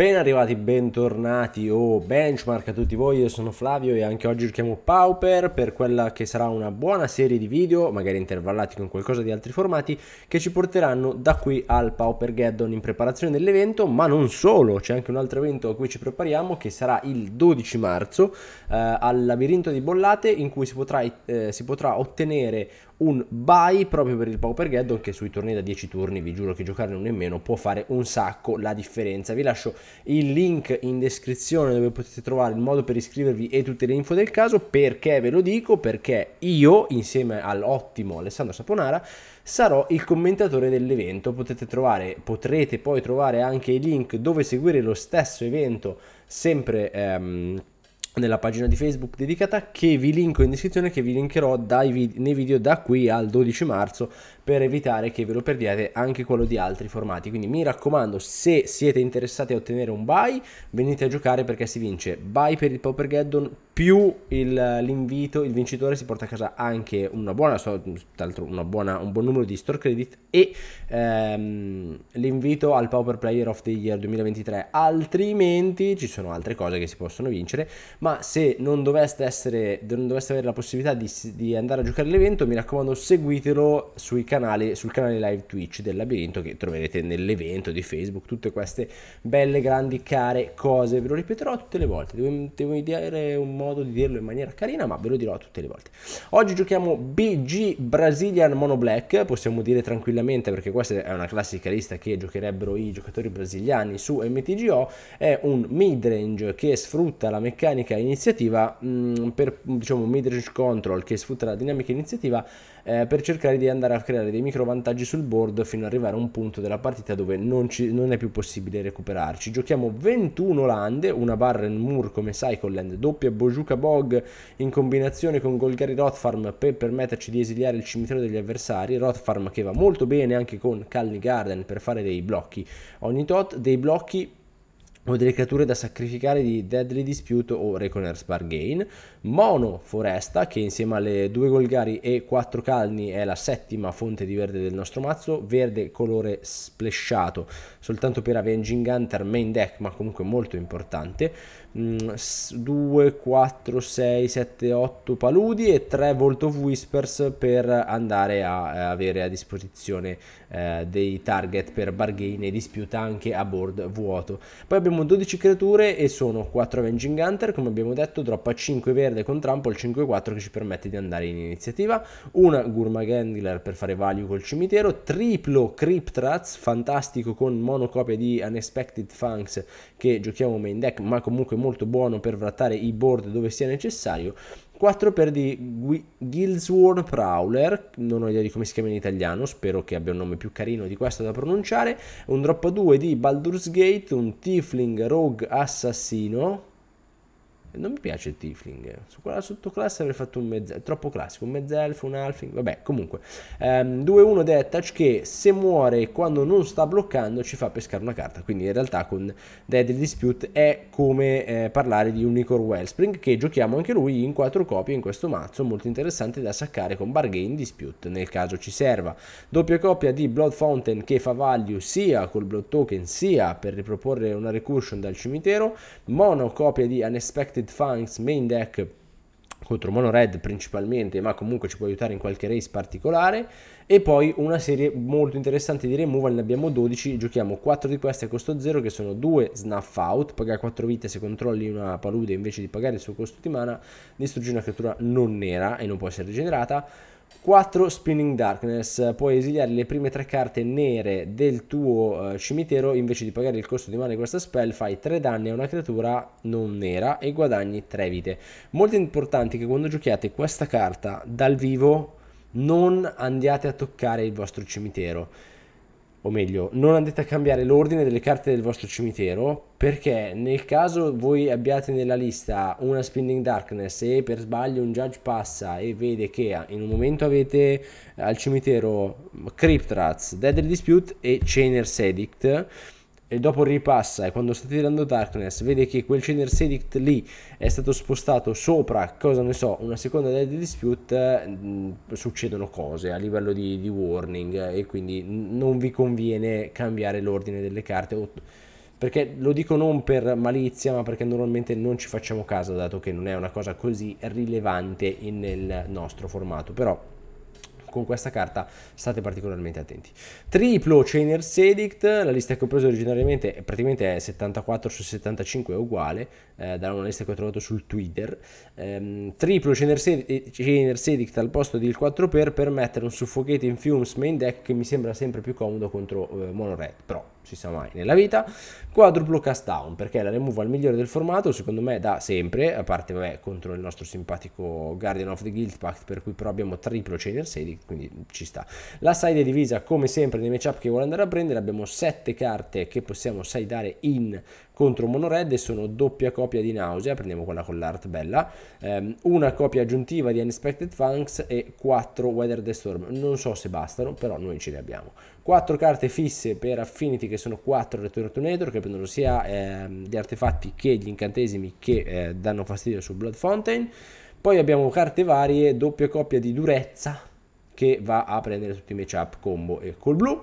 Ben arrivati, bentornati o oh, benchmark a tutti voi, io sono Flavio e anche oggi giochiamo Pauper per quella che sarà una buona serie di video, magari intervallati con qualcosa di altri formati, che ci porteranno da qui al Pauper Geddon in preparazione dell'evento, ma non solo, c'è anche un altro evento a cui ci prepariamo che sarà il 12 marzo eh, al labirinto di bollate in cui si potrà, eh, si potrà ottenere un buy proprio per il Pauper Geddon che sui tornei da 10 turni, vi giuro che giocarne uno in meno può fare un sacco la differenza. Vi lascio il link in descrizione dove potete trovare il modo per iscrivervi e tutte le info del caso, perché ve lo dico, perché io insieme all'ottimo Alessandro Saponara sarò il commentatore dell'evento, potete trovare, potrete poi trovare anche i link dove seguire lo stesso evento sempre... Ehm, nella pagina di Facebook dedicata che vi linko in descrizione che vi linkerò vid- nei video da qui al 12 marzo per evitare che ve lo perdiate anche quello di altri formati. Quindi mi raccomando, se siete interessati a ottenere un buy, venite a giocare perché si vince buy per il Popper Geddon più il, l'invito, il vincitore si porta a casa anche una buona, so, una buona un buon numero di store credit e ehm, l'invito al Power Player of the Year 2023. Altrimenti ci sono altre cose che si possono vincere, ma se non doveste, essere, non doveste avere la possibilità di, di andare a giocare l'evento, mi raccomando seguitelo sui canali canale, sul canale live Twitch del labirinto che troverete nell'evento di Facebook, tutte queste belle, grandi, care cose. Ve lo ripeterò tutte le volte, devo, devo ideare un modo di dirlo in maniera carina, ma ve lo dirò tutte le volte. Oggi giochiamo BG Brazilian Mono Black, possiamo dire tranquillamente perché questa è una classica lista che giocherebbero i giocatori brasiliani su MTGO, è un midrange che sfrutta la meccanica iniziativa mh, mm, per diciamo midrange control che sfrutta la dinamica iniziativa eh, per cercare di andare a creare dei micro vantaggi sul board fino ad arrivare a un punto della partita dove non, ci, non è più possibile recuperarci. Giochiamo 21 lande, una Barren Moor come Cycleland, doppia Bojuka Bog in combinazione con Golgari Rothfarm per permetterci di esiliare il cimitero degli avversari, Rothfarm che va molto bene anche con Calni Garden per fare dei blocchi ogni tot, dei blocchi o delle creature da sacrificare di Deadly Dispute o Reconer's Bargain, Mono Foresta che insieme alle due Golgari e quattro Calni è la settima fonte di verde del nostro mazzo, verde colore splesciato soltanto per Avenging Hunter main deck ma comunque molto importante, 2, 4, 6, 7, 8 paludi e 3 Volt of Whispers per andare a eh, avere a disposizione eh, dei target per bargain e disputa anche a board vuoto. Poi abbiamo 12 creature e sono 4 Avenging Hunter, come abbiamo detto, droppa 5 verde con Trample 5-4 che ci permette di andare in iniziativa, una Gurma per fare value col cimitero, triplo Cryptrats, fantastico con monocopia di Unexpected Funks che giochiamo main deck ma comunque molto buono per vrattare i board dove sia necessario. 4 per di Gilsworn Prowler, non ho idea di come si chiama in italiano, spero che abbia un nome più carino di questo da pronunciare. Un drop 2 di Baldur's Gate, un Tifling Rogue Assassino, non mi piace il Tifling. Su quella sottoclasse avrei fatto un mezzo. È troppo classico. Un mezzelfo, un alfing. Vabbè, comunque. Ehm, 2-1 Detach che se muore quando non sta bloccando ci fa pescare una carta. Quindi in realtà con Deadly Dispute è come eh, parlare di Unicorn Wellspring. Che giochiamo anche lui in 4 copie in questo mazzo. Molto interessante da saccare con Bargain Dispute nel caso ci serva. Doppia copia di Blood Fountain che fa value sia col Blood Token sia per riproporre una recursion dal cimitero. Mono copia di Unexpected United Funks, Main Deck contro Mono Red principalmente, ma comunque ci può aiutare in qualche race particolare. E poi una serie molto interessante di removal, ne abbiamo 12, giochiamo 4 di queste a costo 0 che sono 2 snuff out, paga 4 vite se controlli una palude invece di pagare il suo costo di mana, distruggi una creatura non nera e non può essere rigenerata. 4 Spinning Darkness, puoi esiliare le prime 3 carte nere del tuo uh, cimitero, invece di pagare il costo di mana di questa spell fai 3 danni a una creatura non nera e guadagni 3 vite. Molto importante che quando giochiate questa carta dal vivo non andiate a toccare il vostro cimitero o meglio, non andate a cambiare l'ordine delle carte del vostro cimitero, perché nel caso voi abbiate nella lista una Spinning Darkness e per sbaglio un Judge passa e vede che in un momento avete eh, al cimitero Cryptrats, Deadly Dispute e Chainer's Edict, e dopo ripassa e quando sta tirando Darkness vede che quel Chainer Sedict lì è stato spostato sopra, cosa ne so, una seconda Dead Dispute, mh, mm, succedono cose a livello di, di warning e quindi non vi conviene cambiare l'ordine delle carte. O, perché lo dico non per malizia, ma perché normalmente non ci facciamo caso, dato che non è una cosa così rilevante nel nostro formato. Però con questa carta state particolarmente attenti. Triplo Chainer Sedict, la lista che ho preso originariamente è praticamente 74 su 75 è uguale, eh, da una lista che ho trovato sul Twitter. Ehm, triplo Chainer Sedict al posto del 4x per mettere un Suffocating Fumes main deck che mi sembra sempre più comodo contro eh, Mono Red Pro si sa mai nella vita, quadruplo cast down perché la remove al migliore del formato secondo me da sempre, a parte vabbè, contro il nostro simpatico Guardian of the Guild Pact per cui però abbiamo triplo Chainer 16 quindi ci sta. La side è divisa come sempre nei matchup che vuole andare a prendere, abbiamo 7 carte che possiamo sideare in contro mono red e sono doppia copia di nausea, prendiamo quella con l'art bella, ehm, una copia aggiuntiva di Unexpected Funks e 4 Weather the Storm, non so se bastano però noi ce le abbiamo. 4 carte fisse per Affinity che sono 4 Return to Nature che prendono sia eh, gli artefatti che gli incantesimi che eh, danno fastidio su Blood Fountain poi abbiamo carte varie doppia coppia di durezza che va a prendere tutti i matchup combo e col blu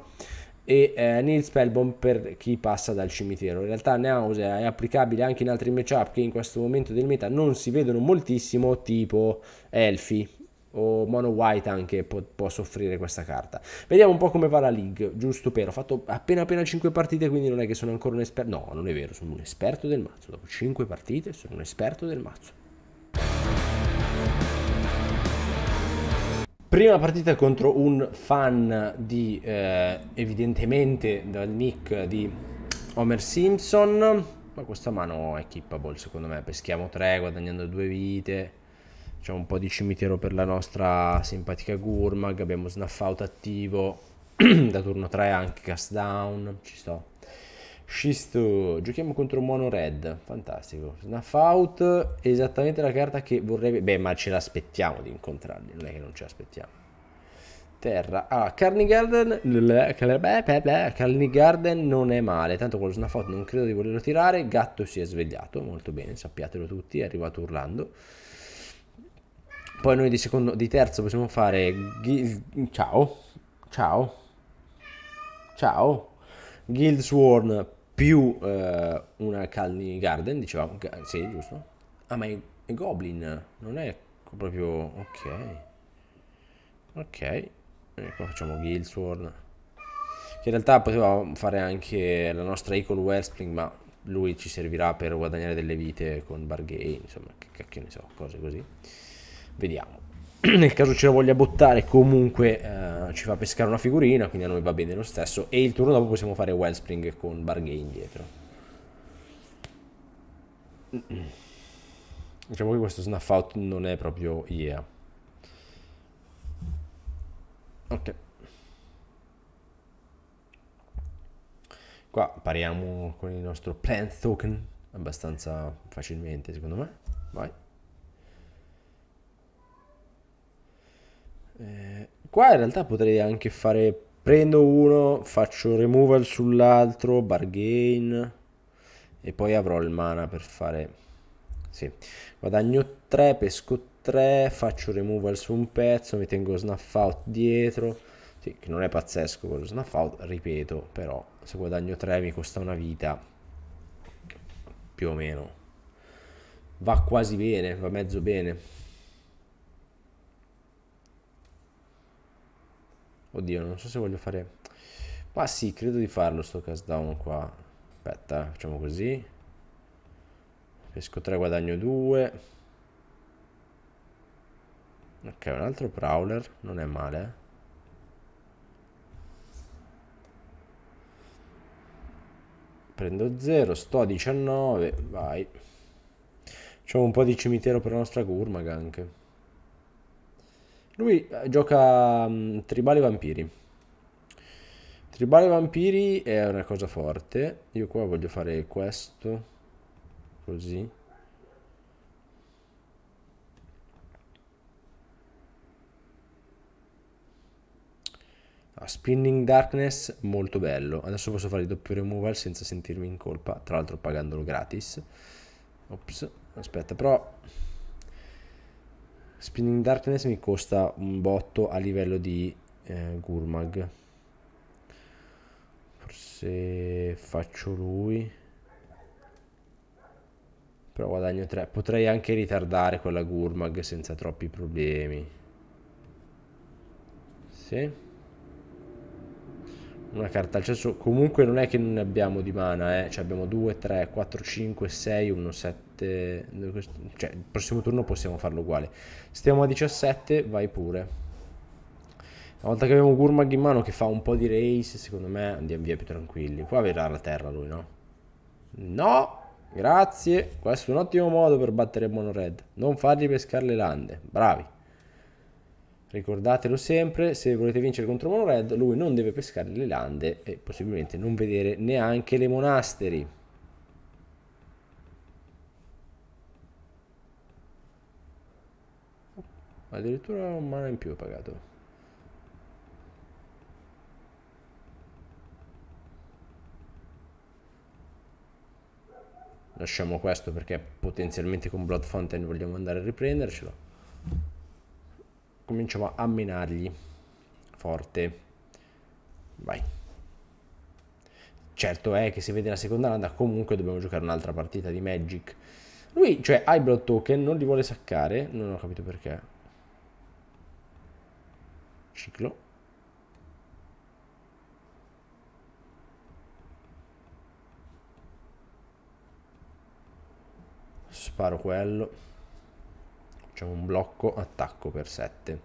e eh, Neil Spellbomb per chi passa dal cimitero. In realtà Nausea è applicabile anche in altri matchup che in questo momento del meta non si vedono moltissimo, tipo Elfi o mono white anche può, può, soffrire questa carta. Vediamo un po' come va la league, giusto per, ho fatto appena appena 5 partite, quindi non è che sono ancora un esperto, no, non è vero, sono un esperto del mazzo, dopo 5 partite sono un esperto del mazzo. Prima partita contro un fan di, eh, evidentemente, dal nick di Homer Simpson, ma questa mano è kippable secondo me, peschiamo 3 guadagnando 2 vite, c'è un po' di cimitero per la nostra simpatica Gurmag, abbiamo Snuff Out attivo, da turno 3 anche Cast Down, ci sto. Scisto, giochiamo contro Mono Red, fantastico. Snuff Out, esattamente la carta che vorrebbe... Beh, ma ce l'aspettiamo di incontrarli, non è che non ce l'aspettiamo. Terra, ah, Carney Garden, Carney Garden non è male, tanto con lo Snuff Out non credo di volerlo tirare, Gatto si è svegliato, molto bene, sappiatelo tutti, è arrivato urlando. Poi noi di, secondo, di terzo possiamo fare... Ciao. Ciao. Ciao. Guildsworn più eh, una Calni Garden, dicevamo. Eh, sì, giusto. Ah, ma è, è Goblin. Non è proprio... Ok. Ok. E qua facciamo Guildsworn. Che in realtà potevamo fare anche la nostra Equal Wellspring, ma lui ci servirà per guadagnare delle vite con Bargain, insomma, che cacchio ne so, cose così. Vediamo. Nel caso ce la voglia bottare, comunque eh, ci fa pescare una figurina, quindi a noi va bene lo stesso. E il turno dopo possiamo fare Wellspring con Bargain dietro. Diciamo che questo snuff out non è proprio yeah. Ok. Qua pariamo con il nostro plant token abbastanza facilmente secondo me. Vai. Eh, qua in realtà potrei anche fare... Prendo uno, faccio removal sull'altro, bargain e poi avrò il mana per fare... Sì, guadagno 3, pesco 3, faccio removal su un pezzo, mi tengo snuff out dietro. Sì, che non è pazzesco quello snuff out, ripeto, però se guadagno 3 mi costa una vita, più o meno. Va quasi bene, va mezzo bene. Oddio, non so se voglio fare... Ma sì, credo di farlo sto cast down qua. Aspetta, facciamo così. Pesco 3, guadagno 2. Ok, un altro prowler, non è male. Prendo 0, sto a 19, vai. Facciamo un po' di cimitero per la nostra Gurmag anche. Lui eh, gioca um, Tribali Vampiri. Tribali Vampiri è una cosa forte. Io qua voglio fare questo. Così. Ah, Spinning Darkness, molto bello. Adesso posso fare il doppio removal senza sentirmi in colpa. Tra l'altro pagandolo gratis. Ops, aspetta, però... Spinning Darkness mi costa un botto a livello di eh, Gurmag. Forse faccio lui. Però guadagno 3. Potrei anche ritardare quella Gurmag senza troppi problemi. Sì. Una carta al cesso. Comunque non è che non ne abbiamo di mana, eh. Cioè abbiamo 2, 3, 4, 5, 6, 1, 7. 17, cioè il prossimo turno possiamo farlo uguale. Stiamo a 17, vai pure. Una volta che abbiamo Gurmag in mano che fa un po' di race, secondo me andiamo via più tranquilli. Qua verrà la terra lui, no? No! Grazie! Questo è un ottimo modo per battere Mono Red. Non fargli pescare le lande. Bravi! Ricordatelo sempre, se volete vincere contro Mono Red, lui non deve pescare le lande e possibilmente non vedere neanche le monasteri. addirittura un mana in più ho pagato lasciamo questo perché potenzialmente con Blood Fountain vogliamo andare a riprendercelo cominciamo a menargli forte vai certo è che se vede la seconda landa comunque dobbiamo giocare un'altra partita di Magic lui cioè ha i Blood Token non li vuole saccare non ho capito perché ciclo sparo quello facciamo un blocco attacco per 7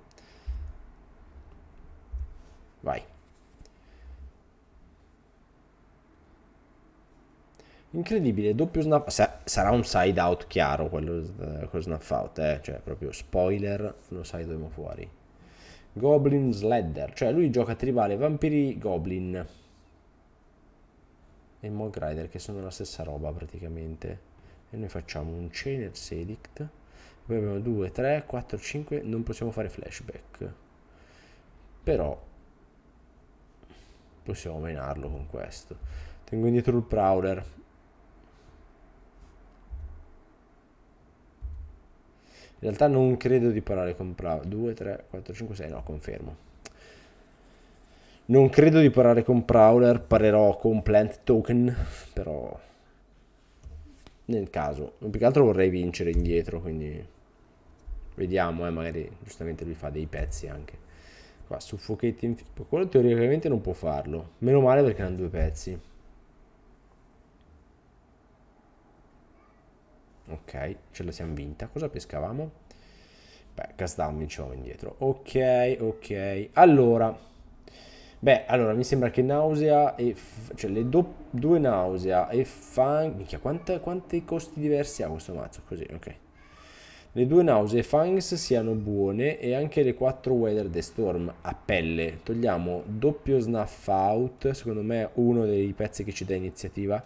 vai incredibile doppio snap Sa sarà un side out chiaro quello, quello eh, snap out eh? cioè proprio spoiler lo sai dove fuori Goblin Sledder, cioè lui gioca tribale vampiri goblin e Mogrider che sono la stessa roba praticamente. E noi facciamo un Chainer Sedict, poi abbiamo 2, 3, 4, 5, non possiamo fare flashback. Però possiamo menarlo con questo. Tengo indietro il Prowler, In realtà non credo di parlare con Pravda. 2, 3, 4, 5, 6, no, confermo. Non credo di parlare con Prowler, parlerò con Plant Token, però nel caso. Più che altro vorrei vincere indietro, quindi vediamo, eh, magari giustamente lui fa dei pezzi anche. Qua, suffocating... Quello teoricamente non può farlo, meno male perché hanno due pezzi. Ok, ce la siamo vinta. Cosa pescavamo? Beh, gas down vincevamo indietro. Ok, ok. Allora, beh, allora mi sembra che nausea e... cioè le do, due nausea e fang... Minchia, quante, quanti costi diversi ha questo mazzo? Così, ok. Le due nausea e fangs siano buone e anche le quattro weather the storm a pelle. Togliamo doppio snuff out, secondo me è uno dei pezzi che ci dà iniziativa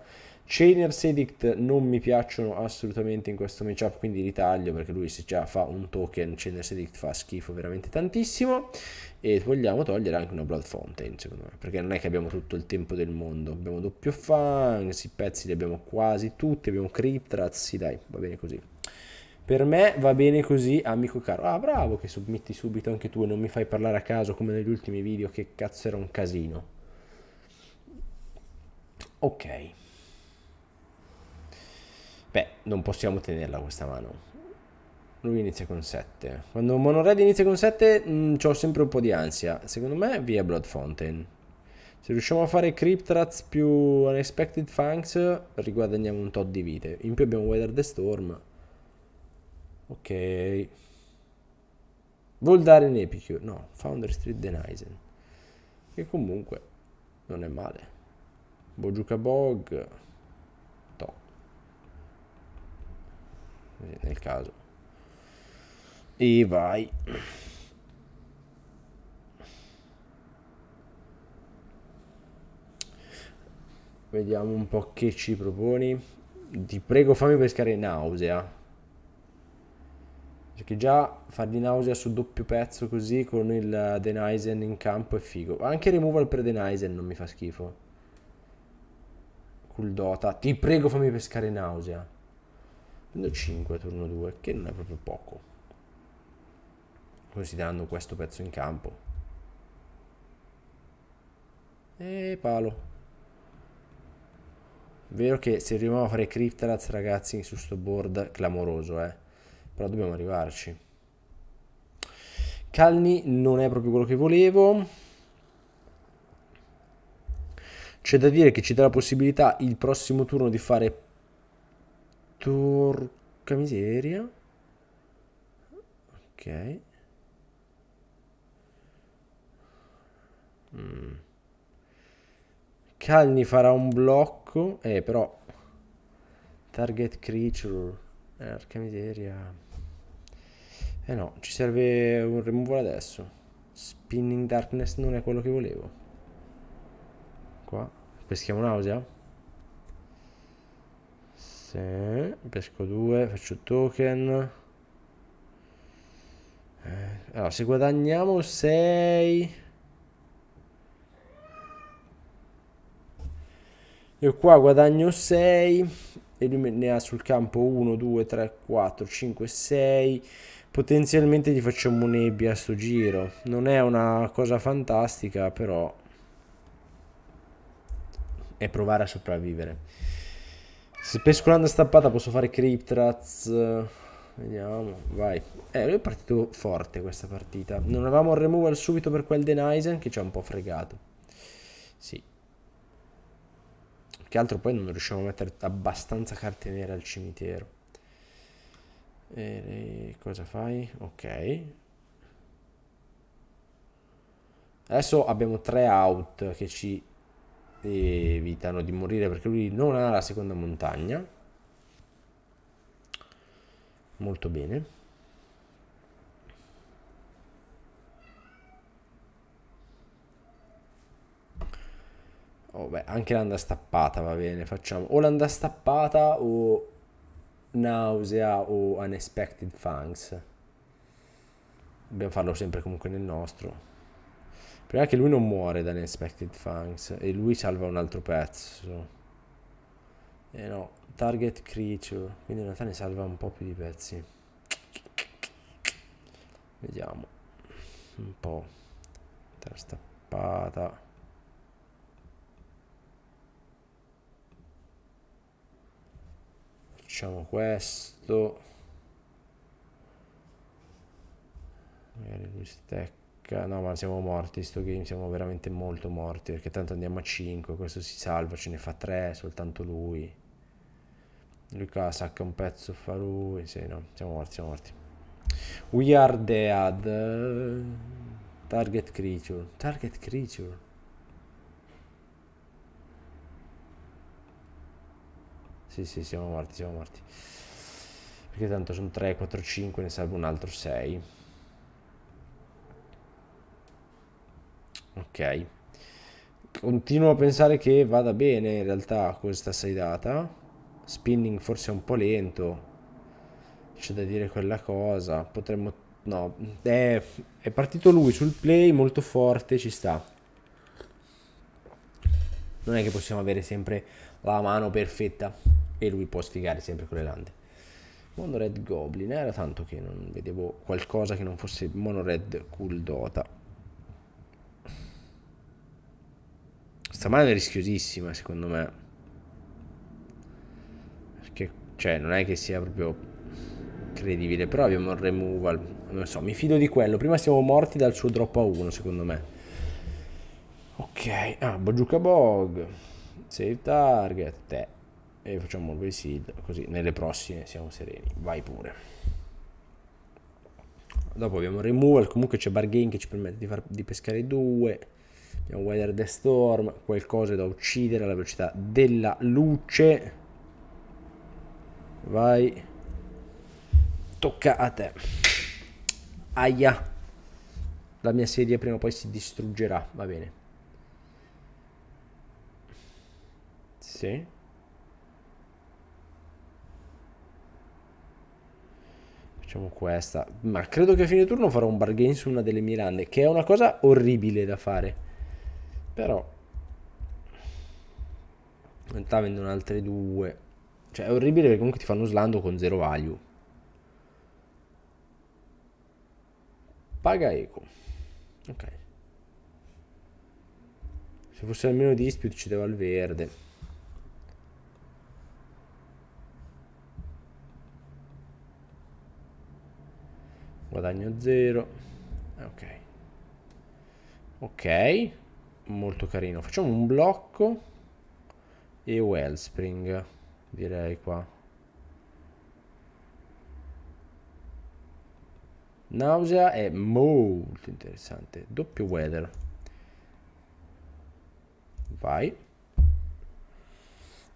Chainers Edict non mi piacciono assolutamente in questo matchup, quindi ritaglio perché lui se già fa un token, Chainers Edict fa schifo veramente tantissimo e vogliamo togliere anche una Blood Fountain secondo me, perché non è che abbiamo tutto il tempo del mondo, abbiamo doppio fang, sì pezzi li abbiamo quasi tutti, abbiamo Cryptraz, sì dai, va bene così. Per me va bene così, amico caro. Ah, bravo che submetti subito anche tu e non mi fai parlare a caso come negli ultimi video che cazzo era un casino. Ok. Beh, non possiamo tenerla questa mano. Lui inizia con 7. Quando Monored inizia con 7, mm, ho sempre un po' di ansia. Secondo me, via Blood Fountain. Se riusciamo a fare Cryptrats più Unexpected Funks, riguadagniamo un tot di vite. In più abbiamo Weather the Storm. Ok. Voldare in Epicure. No, Founder Street Denizen. Che comunque non è male. Bojuka Bog. nel caso e vai vediamo un po' che ci proponi ti prego fammi pescare nausea perché già far di nausea su doppio pezzo così con il eh, Denizen in campo è figo anche removal per Denizen non mi fa schifo cool dota ti prego fammi pescare nausea prendo 5 turno 2 che non è proprio poco considerando questo pezzo in campo e palo vero che se riusciamo a fare Cryptaraz ragazzi su sto board clamoroso eh però dobbiamo arrivarci calmi non è proprio quello che volevo c'è da dire che ci dà la possibilità il prossimo turno di fare Porca miseria. Ok. Mm. Calni farà un blocco. Eh, però. Target creature. Porca eh, miseria. Eh no, ci serve un removal adesso. Spinning Darkness non è quello che volevo. Qua. Peschiamo nausea? Sì, pesco 2, faccio token. Eh, allora, se guadagniamo 6... Io qua guadagno 6 e lui ne ha sul campo 1, 2, 3, 4, 5, 6. Potenzialmente gli facciamo nebbia a sto giro. Non è una cosa fantastica, però è provare a sopravvivere. Se pesco una stampata posso fare Cryptraz. Vediamo, vai. Eh, lui è partito forte questa partita. Non avevamo il removal subito per quel Denizen che ci ha un po' fregato. Sì. Che altro poi non riusciamo a mettere abbastanza carte nere al cimitero. E cosa fai? Ok. Adesso abbiamo tre out che ci evitano di morire perché lui non ha la seconda montagna. Molto bene. Oh beh, anche l'anda stappata va bene, facciamo o l'anda stappata o nausea o unexpected fangs. Dobbiamo farlo sempre comunque nel nostro. Prima che lui non muore dall'Inspected Fangs e lui salva un altro pezzo. E eh no, target creature, quindi in realtà ne salva un po' più di pezzi. Vediamo. Un po'. Testa stappata. Facciamo questo. Magari lui stacca cacca, no ma siamo morti, sto game siamo veramente molto morti, perché tanto andiamo a 5, questo si salva, ce ne fa 3, soltanto lui. Lui qua sacca un pezzo, fa lui, sì no, siamo morti, siamo morti. We are dead. Target creature, target creature. Sì, sì, siamo morti, siamo morti. Perché tanto sono 3, 4, 5, ne serve un altro 6. ok continuo a pensare che vada bene in realtà questa saidata spinning forse è un po' lento c'è da dire quella cosa potremmo no è, è partito lui sul play molto forte ci sta non è che possiamo avere sempre la mano perfetta e lui può sfigare sempre con le lande mono red goblin era tanto che non vedevo qualcosa che non fosse mono red cool dota Sta mano è rischiosissima, secondo me. Perché, cioè, non è che sia proprio credibile. Però abbiamo il removal. Non so, mi fido di quello. Prima siamo morti dal suo drop a 1, secondo me. Ok. Ah, Bojuka Bog. Save target. Te. E facciamo il seed. Così nelle prossime siamo sereni. Vai pure. Dopo abbiamo il removal. Comunque c'è Bargain che ci permette di, far, di pescare due Abbiamo Weather the Storm, qualcosa da uccidere alla velocità della luce. Vai. Tocca a te. Aia. La mia sedia prima o poi si distruggerà, va bene. Sì. Facciamo questa. Ma credo che a fine turno farò un bargain su una delle mie lande, che è una cosa orribile da fare. Però in realtà vendono altre due. Cioè è orribile perché comunque ti fanno slando con zero value. Paga eco. Ok. Se fosse almeno dispute ci devo al verde. Guadagno zero. Ok. Ok molto carino. Facciamo un blocco e Wellspring, direi qua. Nausea è molto interessante. Doppio weather. Vai.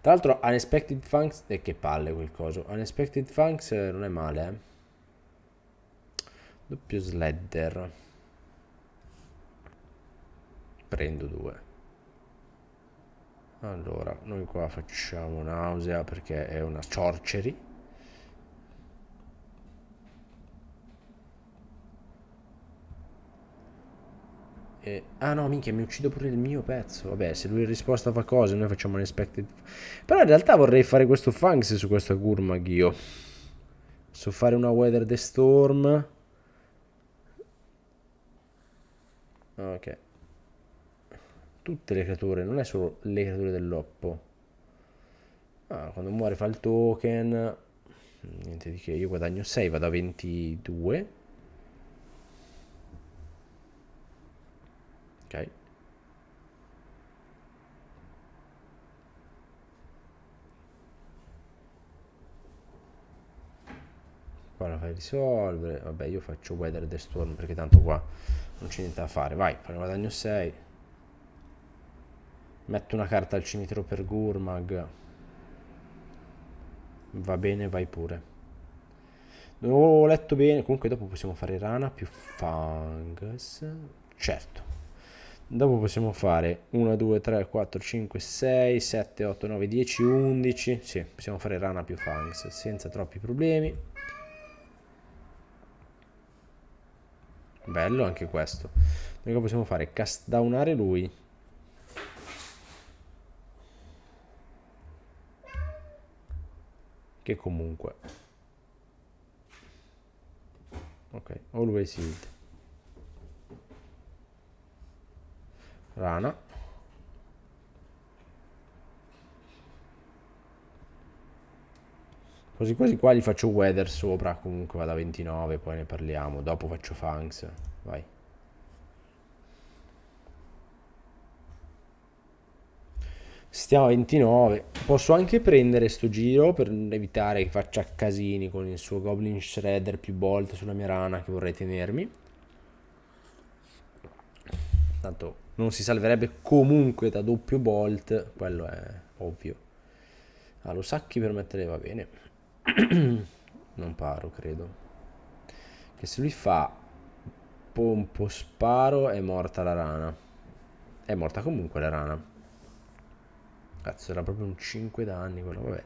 Tra l'altro Unexpected Funks... E eh, che palle quel coso. Unexpected Funks eh, non è male, eh. Doppio sledder prendo due allora noi qua facciamo nausea perché è una sorcery e... ah no minchia mi uccido pure il mio pezzo vabbè se lui in risposta fa cose noi facciamo un expected però in realtà vorrei fare questo Fangs su questa Gurmag io so fare una weather the storm ok tutte le creature, non è solo le creature dell'oppo. Ah, quando muore fa il token, niente di che, io guadagno 6, vado a 22. Ok. Qua la fai risolvere, vabbè io faccio Weather the Storm perché tanto qua non c'è niente da fare, vai, guadagno 6. Metto una carta al cimitero per Gurmag. Va bene, vai pure. Non ho letto bene. Comunque dopo possiamo fare rana più fungus. Certo. Dopo possiamo fare 1, 2, 3, 4, 5, 6, 7, 8, 9, 10, 11. Sì, possiamo fare rana più fungus senza troppi problemi. Bello anche questo. Noi possiamo fare cast lui che comunque ok always int rana Così quasi qua gli faccio weather sopra comunque vado a 29 poi ne parliamo dopo faccio fangs, vai Stiamo a 29. Posso anche prendere sto giro per evitare che faccia casini con il suo Goblin Shredder più volte sulla mia rana che vorrei tenermi. Tanto non si salverebbe comunque da doppio bolt, quello è ovvio. Ah, lo sacchi per mettere va bene. non paro, credo. Che se lui fa pompo sparo è morta la rana. È morta comunque la rana. Cazzo, era proprio un 5 da anni quello, vabbè.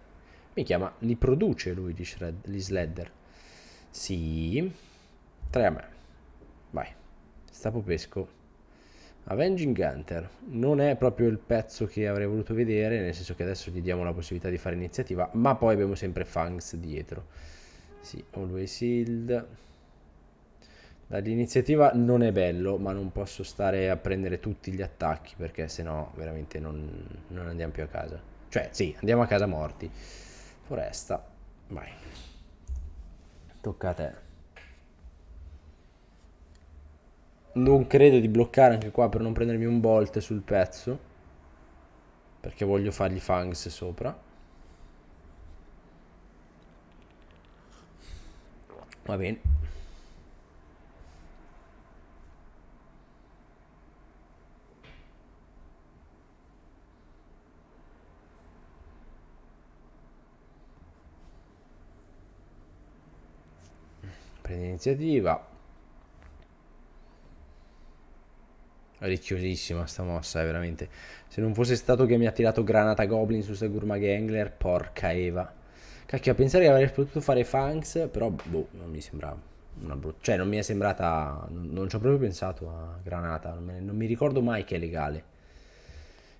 Mi chiama, li produce lui gli, shred, gli Sledder. Sì. 3 a me. Vai. Stapo pesco. Avenging Hunter non è proprio il pezzo che avrei voluto vedere, nel senso che adesso gli diamo la possibilità di fare iniziativa, ma poi abbiamo sempre Fangs dietro. Sì, Always Shield. L'iniziativa non è bello, ma non posso stare a prendere tutti gli attacchi perché sennò veramente non, non andiamo più a casa. Cioè, sì, andiamo a casa morti. Foresta, vai. Tocca a te. Non credo di bloccare anche qua per non prendermi un bolt sul pezzo. Perché voglio fargli fangs sopra. Va bene. prende iniziativa ricchiosissima sta mossa, è eh, veramente. Se non fosse stato che mi ha tirato Granata Goblin su sta Gangler, porca Eva. Cacchio, a pensare che avrei potuto fare Fangs, però, boh, non mi sembra una brutta... Cioè, non mi è sembrata... Non, non ci ho proprio pensato a Granata, non, ne, non mi ricordo mai che è legale.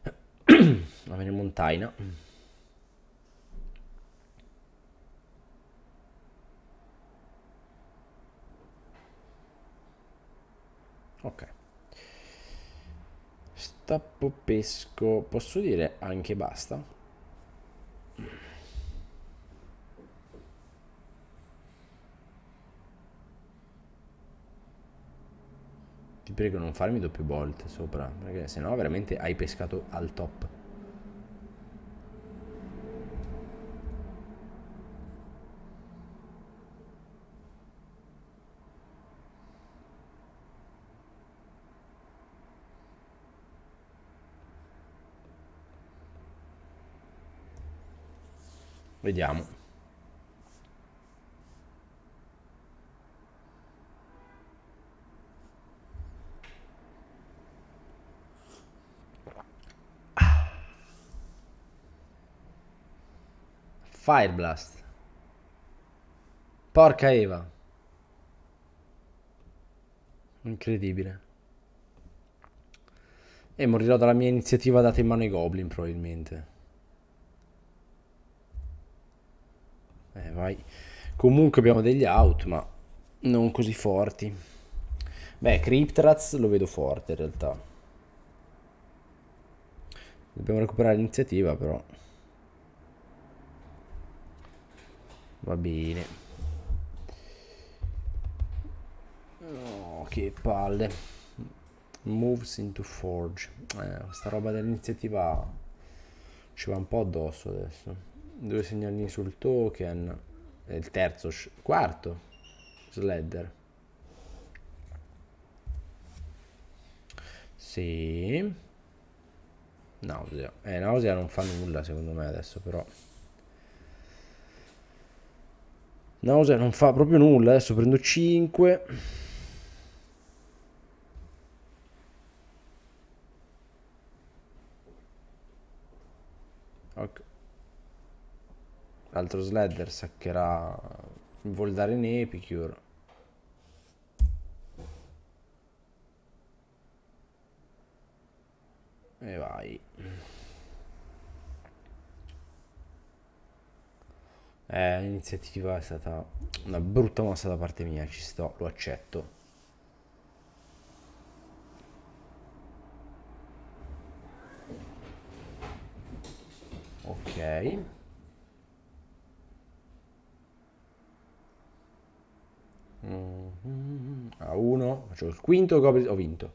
Va bene, Montaina. ok stappo pesco posso dire anche basta ti prego non farmi doppio volte sopra perché sennò veramente hai pescato al top Vediamo. Fireblast. Porca Eva. Incredibile. E morirò dalla mia iniziativa data in mano ai goblin probabilmente. Eh, vai. Comunque abbiamo degli out, ma non così forti. Beh, Cryptraz lo vedo forte in realtà. Dobbiamo recuperare l'iniziativa però. Va bene. Oh, che palle. Moves into Forge. Eh, questa roba dell'iniziativa ci va un po' addosso adesso due segnalini sul token, e il terzo, quarto, sledder. Sì. Nausea. Eh, Nausea non fa nulla secondo me adesso però. Nausea non fa proprio nulla, adesso prendo 5. L'altro Sledder saccherà Voldaren e Epicure. E vai. Eh, l'iniziativa è stata una brutta mossa da parte mia, ci sto, lo accetto. Ok. A 1, faccio il quinto, copri, ho vinto.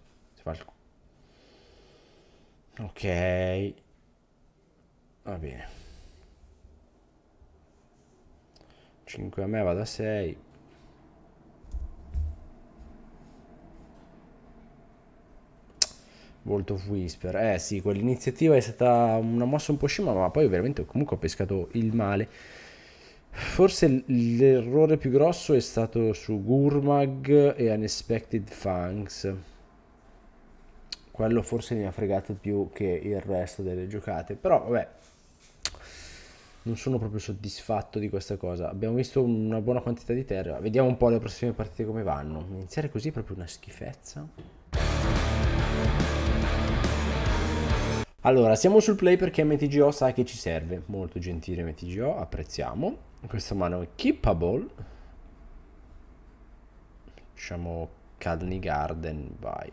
Ok. Va bene. 5 a me va da 6. Volto of Whisper. Eh sì, quell'iniziativa è stata una mossa un po' scema, ma poi veramente comunque ho pescato il male. Forse l'errore più grosso è stato su Gurmag e Unexpected Fangs. Quello forse mi ha fregato più che il resto delle giocate. Però vabbè, non sono proprio soddisfatto di questa cosa. Abbiamo visto una buona quantità di terra. Vediamo un po' le prossime partite come vanno. Iniziare così è proprio una schifezza. Allora, siamo sul play perché MTGO sa che ci serve. Molto gentile MTGO, apprezziamo questa mano è keepable diciamo Calni Garden vai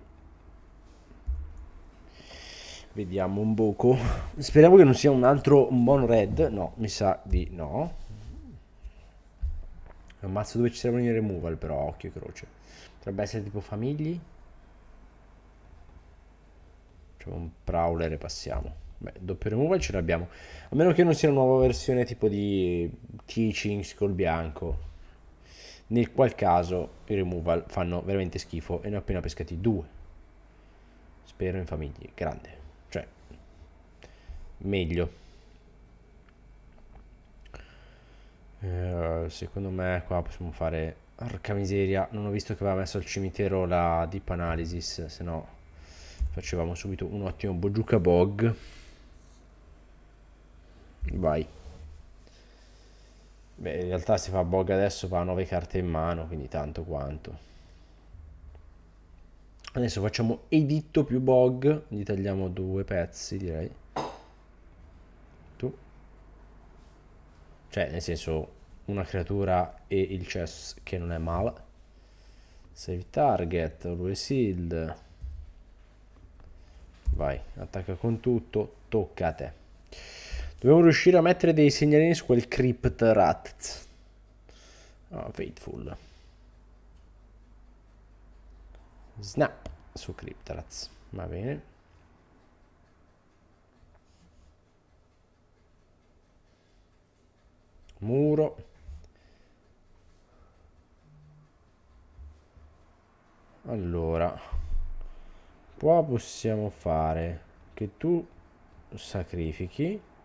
vediamo un poco speriamo che non sia un altro mono red no mi sa di no è un mazzo dove ci servono i removal però occhio e croce potrebbe essere tipo famigli facciamo un prowler e passiamo Beh, doppio removal ce l'abbiamo. A meno che non sia una nuova versione tipo di Teachings col bianco. Nel qual caso i removal fanno veramente schifo e ne ho appena pescati due. Spero in famiglie, grande. Cioè, meglio. Uh, secondo me qua possiamo fare... Porca miseria, non ho visto che aveva messo al cimitero la deep analysis, se no facevamo subito un ottimo Bojuka Bog. Vai. Beh, in realtà se fa Bog adesso fa 9 carte in mano, quindi tanto quanto. Adesso facciamo editto più Bog, gli tagliamo due pezzi direi. Tu. Cioè, nel senso, una creatura e il chess che non è male. Save target, always healed. Vai, attacca con tutto, tocca a te. Dobbiamo riuscire a mettere dei segnalini su quel Crypt Rat. Oh, ah, Faithful. Snap su Cryptraz. Va bene. Muro. Allora. Qua possiamo fare che tu sacrifichi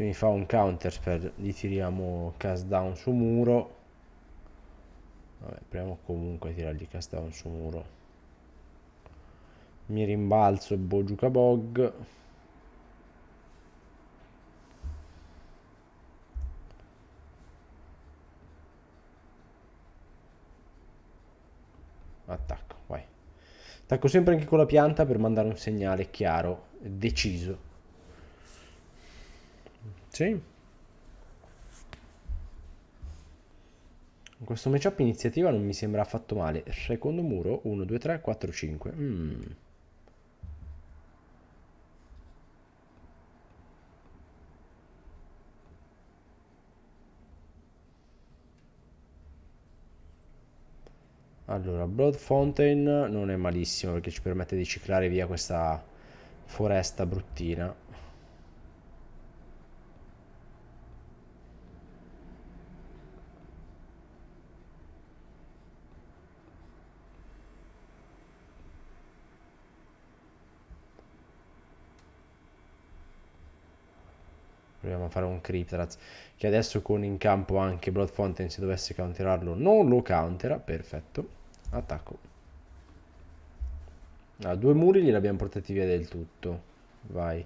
se mi fa un counter spell gli tiriamo cast down su muro Vabbè, proviamo comunque a tirargli cast down su muro mi rimbalzo Bojuka Bog attacco vai attacco sempre anche con la pianta per mandare un segnale chiaro deciso sì. In questo matchup iniziativa non mi sembra affatto male. Secondo muro 1, 2, 3, 4, 5. Mm. Allora, Blood Fountain non è malissimo perché ci permette di ciclare via questa foresta bruttina. proviamo a fare un Cryptraz che adesso con in campo anche Blood Fountain se dovesse counterarlo non lo countera, perfetto, attacco. Ah, due muri li abbiamo portati via del tutto, vai.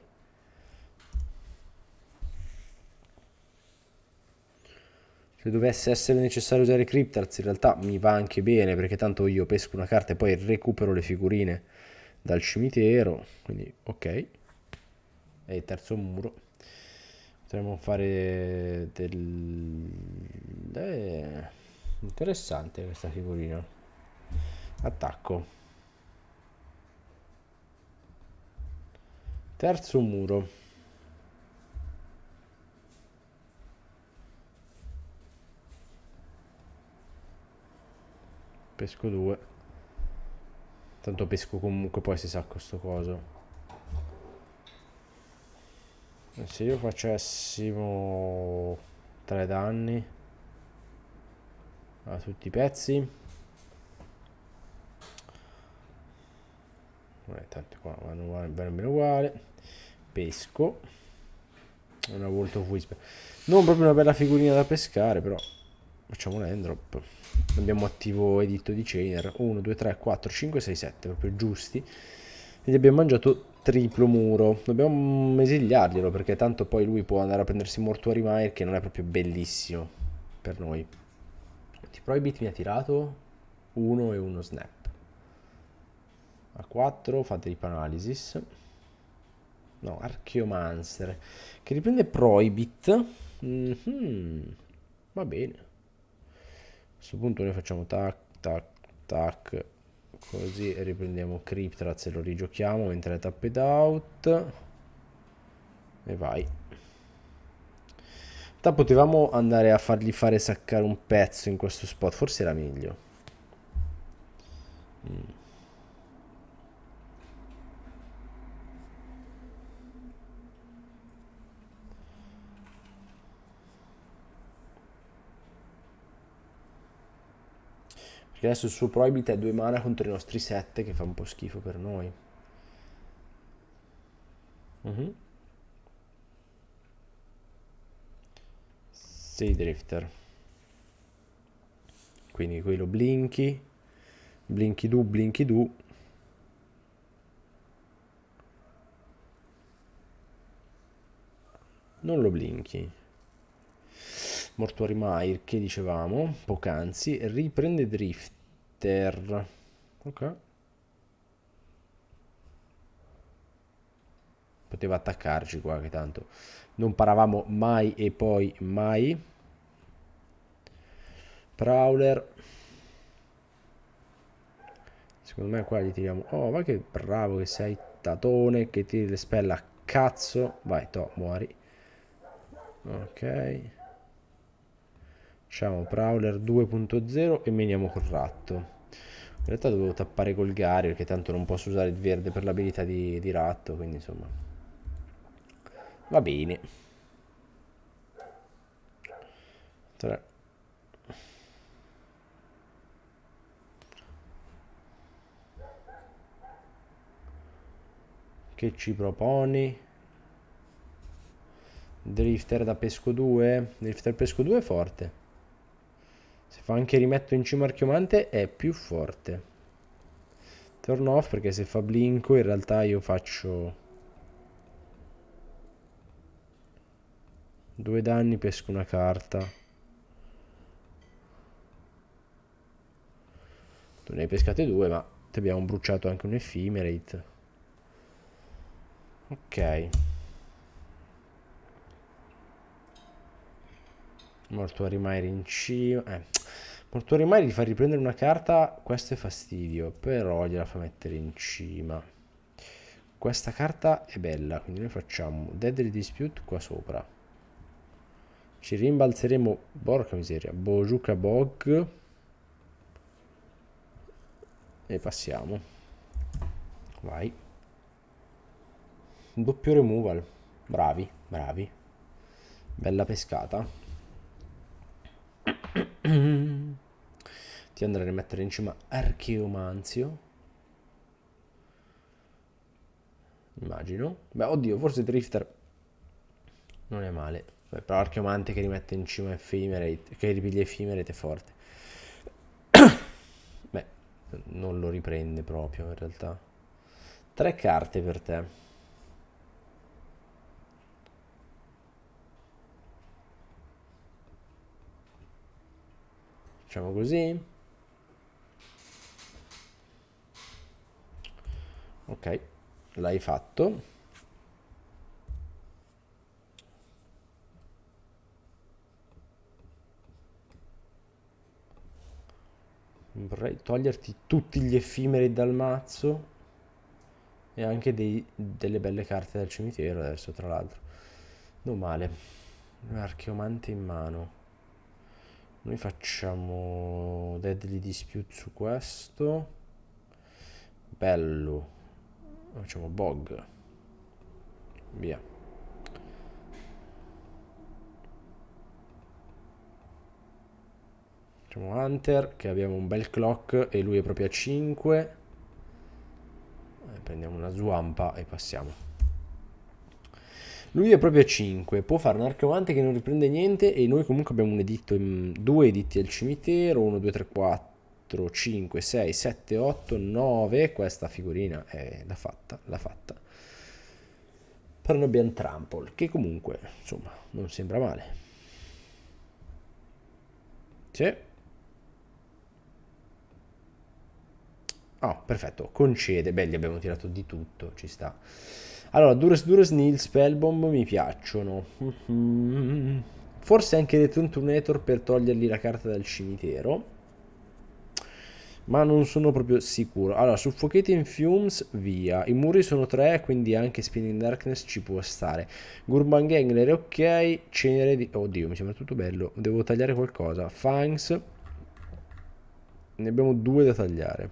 se dovesse essere necessario usare Cryptarts in realtà mi va anche bene perché tanto io pesco una carta e poi recupero le figurine dal cimitero quindi ok e terzo muro Potremmo fare del... Eh, interessante questa figurina. Attacco. Terzo muro. Pesco due. Tanto pesco comunque, poi si sa questo coso se io facessimo tre danni a tutti i pezzi eh, tanto qua vanno uguali, bene meno uguale pesco una volta whisper non proprio una bella figurina da pescare però facciamo un endrop abbiamo attivo editto di chainer 1 2 3 4 5 6 7 proprio giusti e li abbiamo mangiato triplo muro. Dobbiamo esiliarglielo perché tanto poi lui può andare a prendersi Mortuary Mire che non è proprio bellissimo per noi. T-Prohibit mi ha tirato uno e uno snap. A 4 fate di Analysis. No, Archeomancer. Che riprende Prohibit. Mm -hmm. Va bene. A questo punto noi facciamo tac, tac, tac, così riprendiamo Cryptraz e lo rigiochiamo mentre tap it out e vai Ta potevamo andare a fargli fare saccare un pezzo in questo spot forse era meglio mm. E adesso il suo proibit è 2 mana contro i nostri 7 che fa un po' schifo per noi. Mm-hmm. Sei drifter. Quindi quello blinky, blinky do, blinky do. Non lo blinky. Mortuary Mire che dicevamo poc'anzi riprende Drifter. Ok. Poteva attaccarci qua che tanto non paravamo mai e poi mai. Prowler. Secondo me qua gli tiriamo. Oh, ma che bravo che sei, Tatone, che tiri le spelle a cazzo. Vai, to, muori. Ok. Facciamo Prowler 2.0 e meniamo col ratto. In realtà dovevo tappare col Gary perché tanto non posso usare il verde per l'abilità di, di ratto, quindi insomma. Va bene. 3. Che ci proponi? Drifter da pesco 2? Drifter pesco 2 è forte. Se fa anche rimetto in cima archiomante è più forte. Turn off perché se fa blinco in realtà io faccio... Due danni, pesco una carta. Tu ne hai pescate due, ma ti abbiamo bruciato anche un effimerate. Ok. Mortuari Mire in cima. Eh. Portore mai gli fa riprendere una carta, questo è fastidio, però gliela fa mettere in cima. Questa carta è bella, quindi noi facciamo Deadly Dispute qua sopra. Ci rimbalzeremo, porca miseria, Bojuka Bog. E passiamo. Vai. Doppio removal. Bravi, bravi. Bella pescata. Ti andrei a mettere in cima Archeomanzio. Immagino. Beh, oddio, forse Drifter non è male. Beh, però Archeomante che rimette in cima Ephemerate, che ripiglia Ephemerate è forte. Beh, non lo riprende proprio in realtà. Tre carte per te. Facciamo così. ok l'hai fatto vorrei toglierti tutti gli effimeri dal mazzo e anche dei, delle belle carte dal cimitero adesso tra l'altro non male archeomante in mano noi facciamo deadly dispute su questo bello facciamo bog via facciamo hunter che abbiamo un bel clock e lui è proprio a 5 eh, prendiamo una zwampa e passiamo lui è proprio a 5, può fare un arcavante che non riprende niente e noi comunque abbiamo un editto, due editti al cimitero, 1, 2, 3, 4 4, 5, 6, 7, 8, 9. Questa figurina è l'ha fatta, l'ha fatta. Però noi abbiamo Trample, che comunque, insomma, non sembra male. Sì. Oh, perfetto, concede. Beh, gli abbiamo tirato di tutto, ci sta. Allora, Dures Dures Nil, Spellbomb mi piacciono. Forse anche Return Turnator per togliergli la carta dal cimitero ma non sono proprio sicuro. Allora, Suffocating Fumes, via. I muri sono tre, quindi anche Spinning Darkness ci può stare. Gurban Gangler, ok. Cenere di... Oddio, mi sembra tutto bello. Devo tagliare qualcosa. Fangs. Ne abbiamo due da tagliare.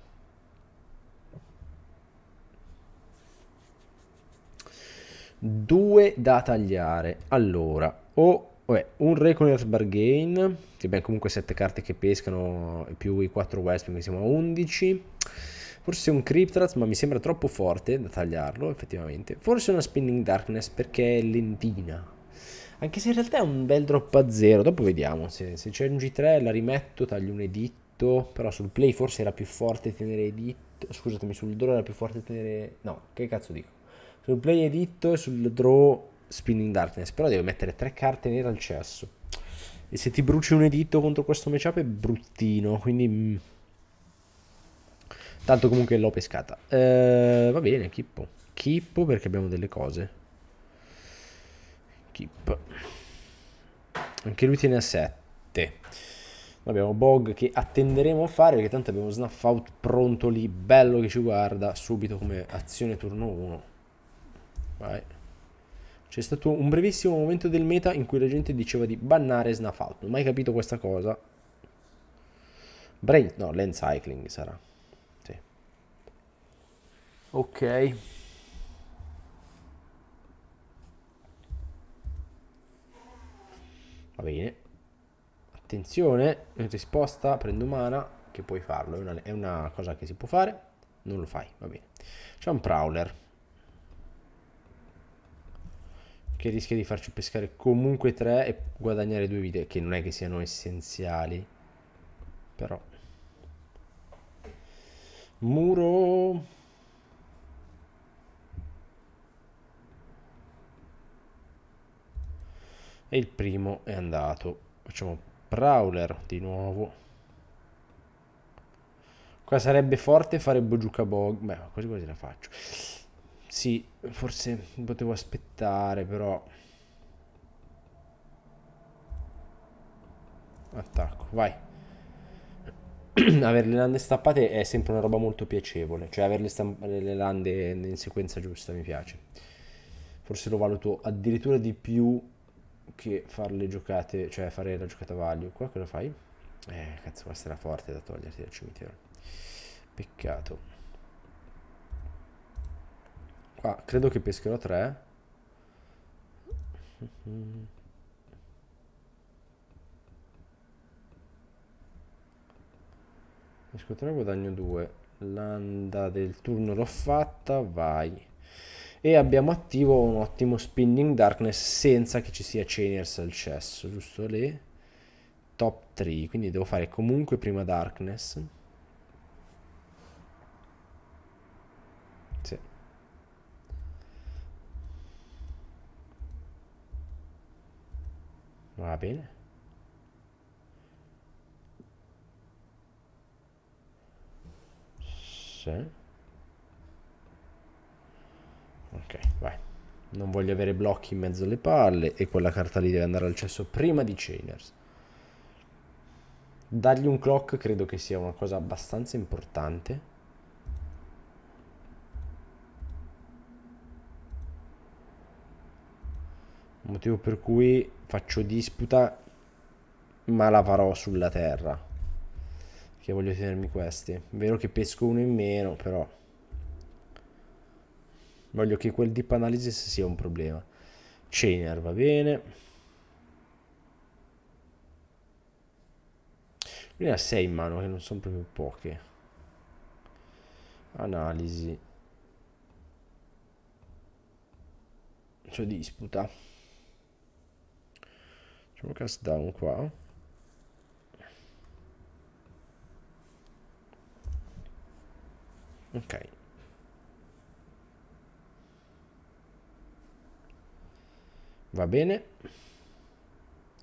Due da tagliare. Allora, o Vabbè, un re con Earthbar che abbiamo comunque 7 carte che pescano, più i 4 West, quindi siamo a 11. Forse un Cryptraz, ma mi sembra troppo forte da tagliarlo, effettivamente. Forse una Spinning Darkness perché è lentina. Anche se in realtà è un bel drop a zero, dopo vediamo. Se, se c'è un G3 la rimetto, taglio un editto, però sul play forse era più forte tenere editto. Scusatemi, sul draw era più forte tenere... No, che cazzo dico? Sul play editto e sul draw Spinning Darkness, però deve mettere tre carte nere al cesso. E se ti bruci un editto contro questo matchup è bruttino, quindi... Mm. Tanto comunque l'ho pescata. Eh, va bene, Kippo. Kippo perché abbiamo delle cose. Kippo. Anche lui tiene a 7. Abbiamo Bog che attenderemo a fare perché tanto abbiamo Snuff Out pronto lì, bello che ci guarda subito come azione turno 1. Vai. C'è stato un brevissimo momento del meta in cui la gente diceva di bannare Snafout. Non ho mai capito questa cosa. Brain, no, land cycling sarà. Sì. Ok. Va bene. Attenzione, in risposta prendo mana, che puoi farlo, è una, è una cosa che si può fare. Non lo fai, va bene. C'è un prowler. che rischia di farci pescare comunque 3 e guadagnare 2 vite, che non è che siano essenziali, però. Muro... E il primo è andato. Facciamo Prowler di nuovo. Qua sarebbe forte fare Bojuka Bog. Beh, quasi quasi la faccio. Sì, forse potevo aspettare, però... Attacco, vai. avere le lande stappate è sempre una roba molto piacevole, cioè avere le, le lande in sequenza giusta mi piace. Forse lo valuto addirittura di più che fare le giocate, cioè fare la giocata value. Qua cosa fai? Eh, cazzo, questa era forte da toglierti dal cimitero. Peccato. Qua credo che pescherò 3 Pesco tre, guadagno 2 L'anda del turno l'ho fatta, vai. E abbiamo attivo un ottimo Spinning Darkness senza che ci sia Chainers al cesso, giusto lì? Top 3, quindi devo fare comunque prima Darkness. Va bene. Sì. Ok, vai. Non voglio avere blocchi in mezzo alle palle e quella carta lì deve andare al cesso prima di Chainers. Dargli un clock credo che sia una cosa abbastanza importante. Motivo per cui faccio disputa, ma la farò sulla terra. Che voglio tenermi questi. Vero che pesco uno in meno, però. Voglio che quel deep analysis sia un problema. Cener va bene. Lui ne ha 6 in mano, che non sono proprio poche. Analisi. Cioè disputa facciamo cast down qua ok va bene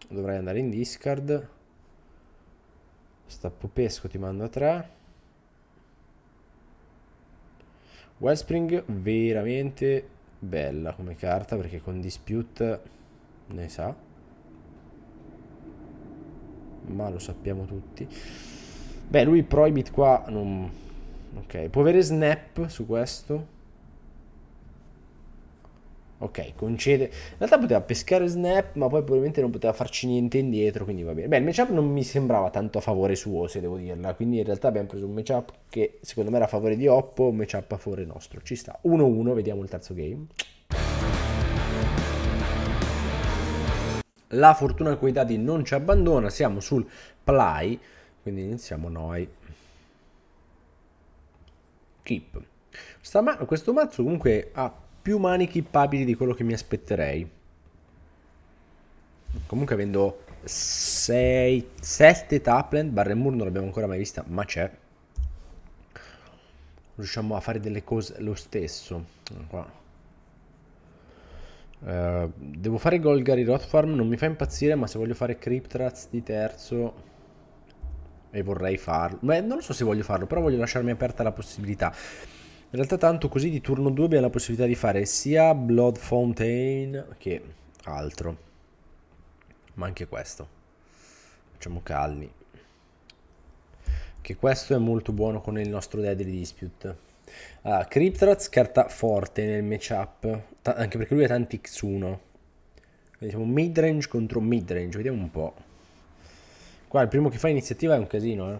dovrei andare in discard stappo pesco ti mando a 3 Wellspring veramente bella come carta perché con Dispute ne sa ma lo sappiamo tutti. Beh, lui Proibit qua non... Ok, può avere snap su questo? Ok, concede. In realtà poteva pescare snap, ma poi probabilmente non poteva farci niente indietro, quindi va bene. Beh, il matchup non mi sembrava tanto a favore suo, se devo dirla. Quindi in realtà abbiamo preso un matchup che secondo me era a favore di Oppo, un matchup a favore nostro. Ci sta. 1-1, vediamo il terzo game. La fortuna con i dati non ci abbandona, siamo sul play, quindi iniziamo noi. Keep. Ma questo mazzo comunque ha più mani kippabili di quello che mi aspetterei. Comunque avendo 6, 7 Tapland, Barremur non l'abbiamo ancora mai vista, ma c'è. Riusciamo a fare delle cose lo stesso. Qua eh, devo fare Golgari Rothfarm, non mi fa impazzire, ma se voglio fare Cryptrats di terzo e vorrei farlo. Beh, non so se voglio farlo, però voglio lasciarmi aperta la possibilità. In realtà tanto così di turno 2 abbiamo la possibilità di fare sia Blood Fountain che altro. Ma anche questo. Facciamo Calli. Che questo è molto buono con il nostro Deadly Dispute. Allora, ah, Cryptraz carta forte nel matchup, ta- anche perché lui ha tanti X1. Diciamo midrange contro midrange, vediamo un po'. Qua il primo che fa iniziativa è un casino, eh.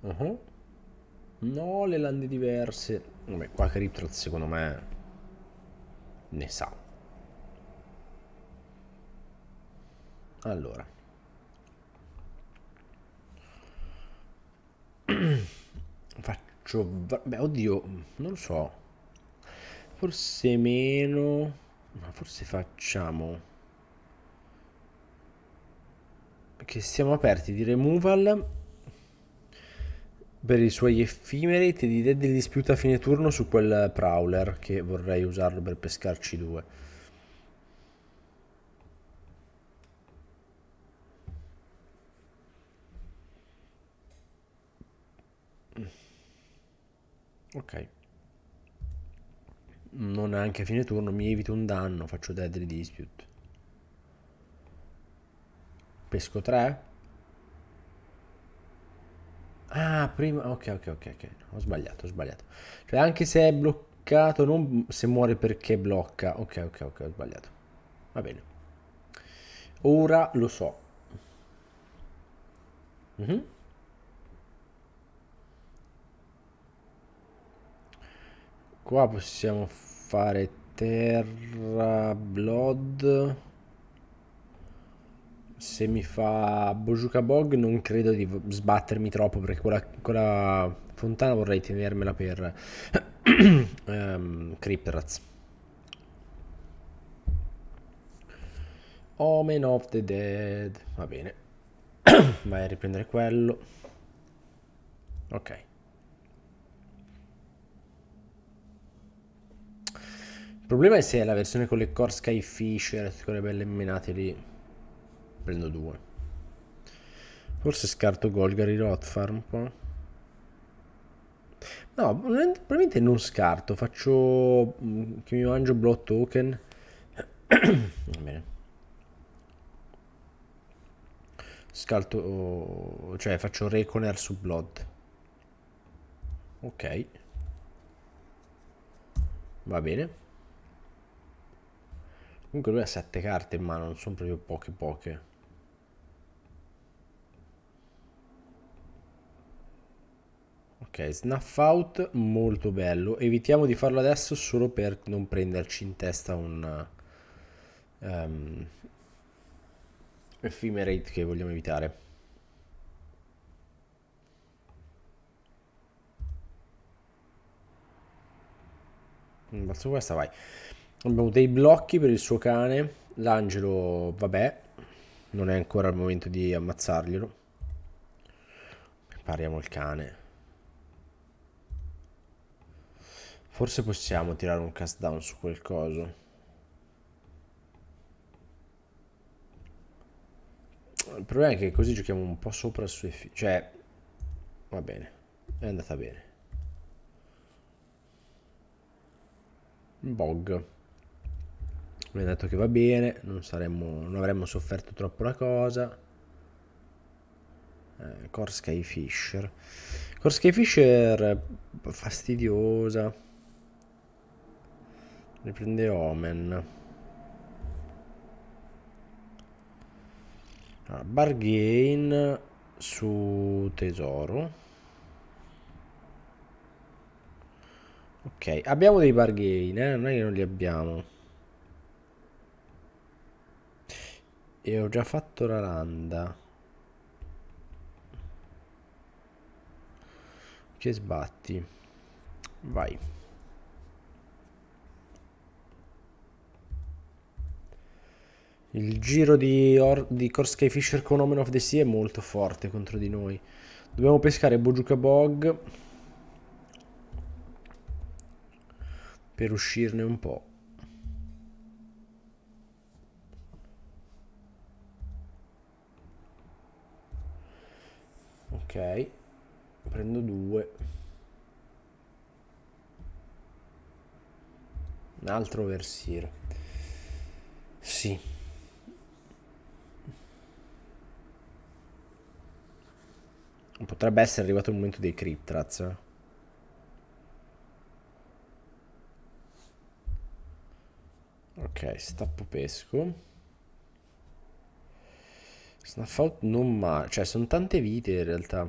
Uh-huh. No, le lande diverse. Vabbè, qua Cryptraz secondo me ne sa. Allora. Faccio... Beh, oddio, non lo so. Forse meno... Ma forse facciamo... Che siamo aperti di removal per i suoi effimeri e di dead disputa a fine turno su quel prowler che vorrei usarlo per pescarci due. Ok. Non anche a fine turno, mi evito un danno, faccio Deadly Dispute. Pesco 3. Ah, prima... Ok, ok, ok, ok. Ho sbagliato, ho sbagliato. Cioè anche se è bloccato, non se muore perché blocca. Ok, ok, ok, ho sbagliato. Va bene. Ora lo so. Mhm. Mm qua possiamo fare terra blood se mi fa Bojuka Bog non credo di sbattermi troppo perché quella, quella fontana vorrei tenermela per um, ehm, Cryptraz. Omen of the Dead va bene vai a riprendere quello ok problema è se è la versione con le core Skyfisher, con le belle menate lì. Prendo due. Forse scarto Golgari Rotfarm un po'. No, probabilmente non scarto, faccio mm, che mi mangio Blood Token. Va bene. Scarto, oh, cioè faccio Reconer su Blood. Ok. Va bene. Comunque lui ha 7 carte in mano, non sono proprio poche poche. Ok, snuff out, molto bello. Evitiamo di farlo adesso solo per non prenderci in testa un... Um, Ephemerate che vogliamo evitare. Faccio mm, questa, vai. Abbiamo dei blocchi per il suo cane. L'angelo, vabbè, non è ancora il momento di ammazzarglielo. Prepariamo il cane. Forse possiamo tirare un cast down su quel coso. Il problema è che così giochiamo un po' sopra il suo effetto. Cioè, va bene. È andata bene. Bog mi ha detto che va bene, non, saremmo, non avremmo sofferto troppo la cosa. Eh, Korsky Fisher. Korsky Fisher eh, fastidiosa. Riprende Omen. Allora, ah, bargain su tesoro. Ok, abbiamo dei bargain, eh? non è che non li abbiamo. e ho già fatto la landa che sbatti vai Il giro di, Or- di Korsky Fisher con Omen of the Sea è molto forte contro di noi. Dobbiamo pescare Bojuka Bog per uscirne un po'. ok prendo due un altro versire sì potrebbe essere arrivato il momento dei cryptraz eh? ok stappo pesco Snuff out non male. Cioè, sono tante vite in realtà.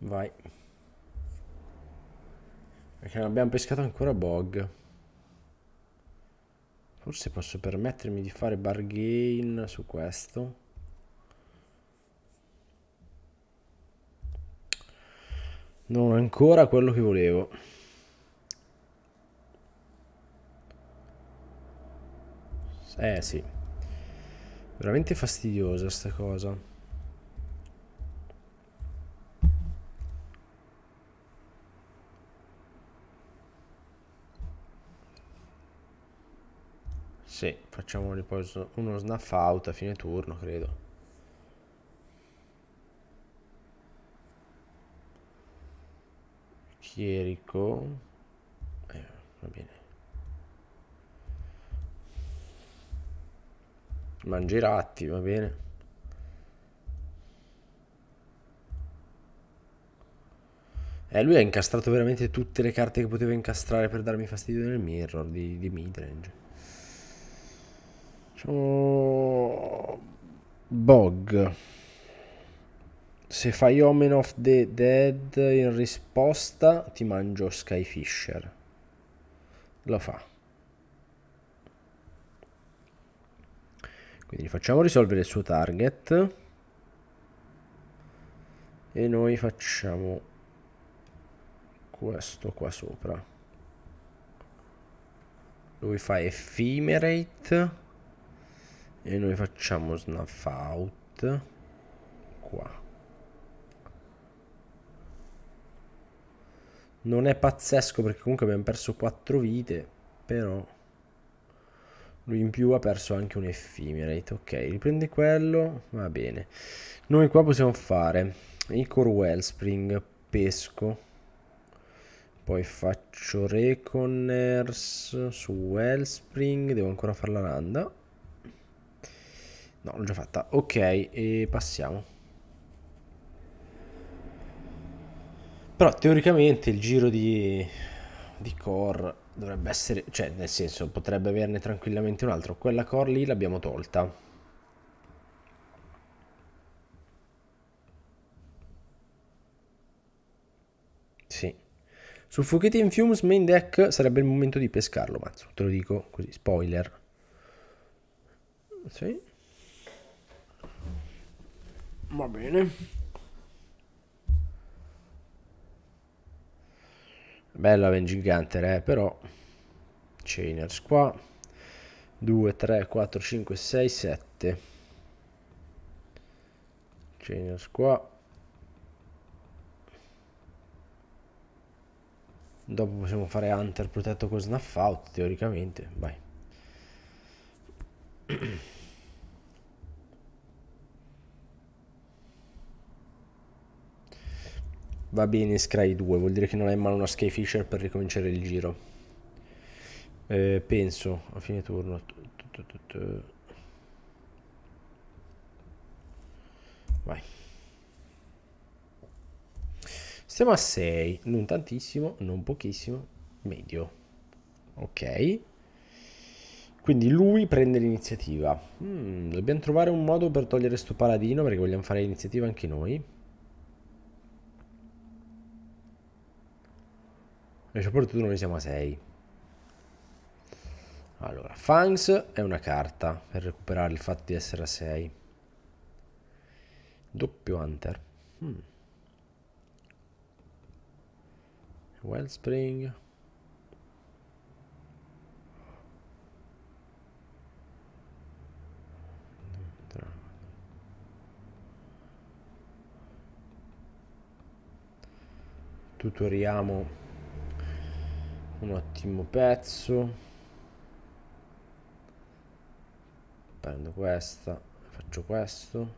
Vai. Perché non abbiamo pescato ancora Bog. Forse posso permettermi di fare bargain su questo. Non ancora quello che volevo. Eh sì. Veramente fastidiosa sta cosa. Sì, facciamo riposo, uno snuff out a fine turno, credo. Chierico. Eh, va bene. Mangiratti, va bene. Eh, lui ha incastrato veramente tutte le carte che poteva incastrare per darmi fastidio nel mirror di, di midrange. Facciamo... Bog. Se fai Omen of the Dead in risposta ti mangio Skyfisher. Lo fa. Quindi facciamo risolvere il suo target. E noi facciamo questo qua sopra. Lui fa Ephemerate e noi facciamo snuff out qua non è pazzesco perché comunque abbiamo perso 4 vite però lui in più ha perso anche un effimerate ok riprende quello va bene noi qua possiamo fare i core wellspring pesco poi faccio reconers su wellspring devo ancora fare la randa No, l'ho già fatta. Ok, e passiamo. Però teoricamente il giro di, di core dovrebbe essere... Cioè, nel senso, potrebbe averne tranquillamente un altro. Quella core lì l'abbiamo tolta. Sì. Su in Fumes main deck sarebbe il momento di pescarlo, mazzo. Te lo dico così, spoiler. Sì. Va bene. Bella Vengiganter, eh, però. Chainers qua. 2, 3, 4, 5, 6, 7. Chainers qua. Dopo possiamo fare Hunter protetto con Snuff Out, teoricamente. Vai. Va bene, Scry 2, vuol dire che non hai in mano una Sky Fisher per ricominciare il giro. Eh, penso, a fine turno. Vai. Stiamo a 6, non tantissimo, non pochissimo, medio. Ok. Quindi lui prende l'iniziativa. Mm, dobbiamo trovare un modo per togliere sto paladino perché vogliamo fare l'iniziativa anche noi. Invece opportuno noi siamo a 6. Allora, Fangs è una carta per recuperare il fatto di essere a 6. Doppio Hunter. Hmm. Wellspring. Tutoriamo un ottimo pezzo prendo questa faccio questo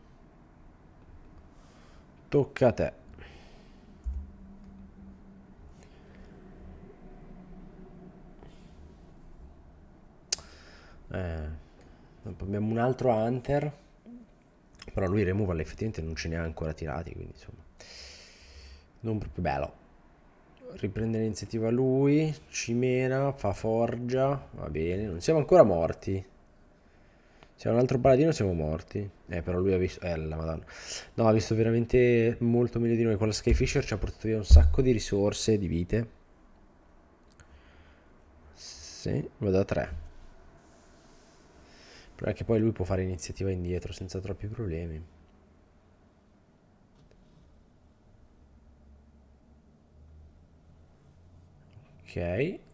tocca a te eh, abbiamo un altro hunter però lui removal effettivamente non ce ne ha ancora tirati quindi insomma non proprio bello riprende l'iniziativa lui, cimena, fa forgia, va bene, non siamo ancora morti. Siamo un altro paladino siamo morti. Eh, però lui ha visto... Eh, la madonna. No, ha visto veramente molto meglio di noi. Quella Skyfisher ci ha portato via un sacco di risorse, di vite. Sì, vado a tre. Però è che poi lui può fare iniziativa indietro senza troppi problemi.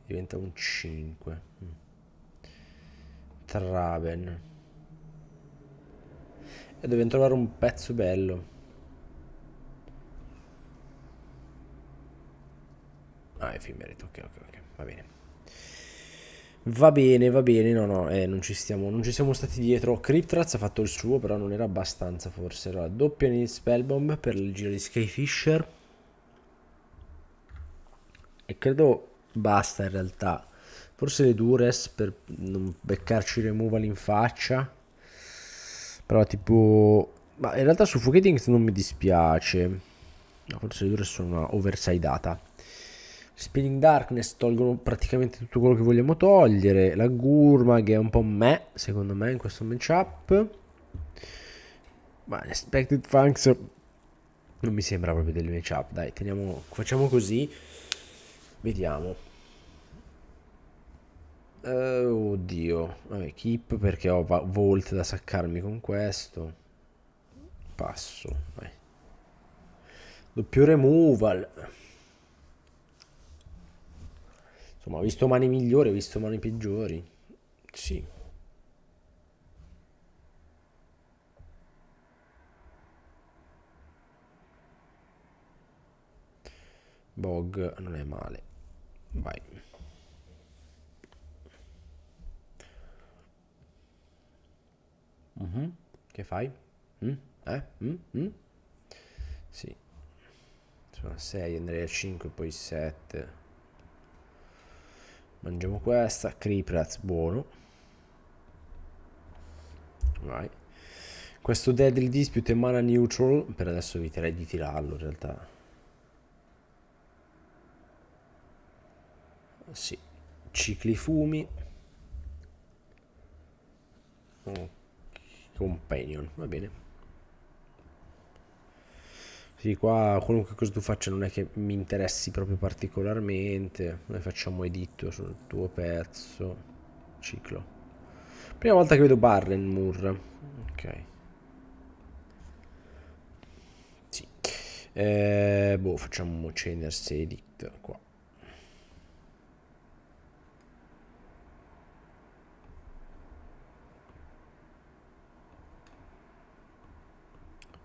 diventa un 5 mm. Traven e dobbiamo trovare un pezzo bello ah è Fimerit ok ok ok va bene va bene va bene no no eh, non, ci stiamo, non ci siamo stati dietro Cryptraz ha fatto il suo però non era abbastanza forse allora doppia nel Spellbomb per il giro di Skyfisher e credo basta in realtà. Forse le Dures per non beccarci removal in faccia. Però tipo... Ma in realtà su Suffocating non mi dispiace. No, forse le Dures sono una oversideata. Spinning Darkness tolgono praticamente tutto quello che vogliamo togliere. La Gurmag è un po' me, secondo me, in questo matchup. Ma Expected Funks non mi sembra proprio del matchup. Dai, teniamo, facciamo così. Vediamo. Uh, oddio. Vabbè, keep perché ho volt da saccarmi con questo. Passo. Vai. Doppio removal. Insomma, ho visto mani migliori, ho visto mani peggiori. Sì. Bog non è male. Vai. Mm -hmm. Che fai? Mm? Eh? Mm? mm? Sì. Sono a 6, andrei a 5, poi 7. Mangiamo questa. Cripraz, buono. Vai. Questo Deadly Dispute è mana neutral. Per adesso eviterei di tirarlo in realtà. sì, cicli fumi, oh, companion, va bene. Sì, qua qualunque cosa tu faccia non è che mi interessi proprio particolarmente. Noi facciamo editto sul tuo pezzo. Ciclo. Prima volta che vedo Barren Moore. Ok. Sì. Eh, boh, facciamo Chainers Edit qua.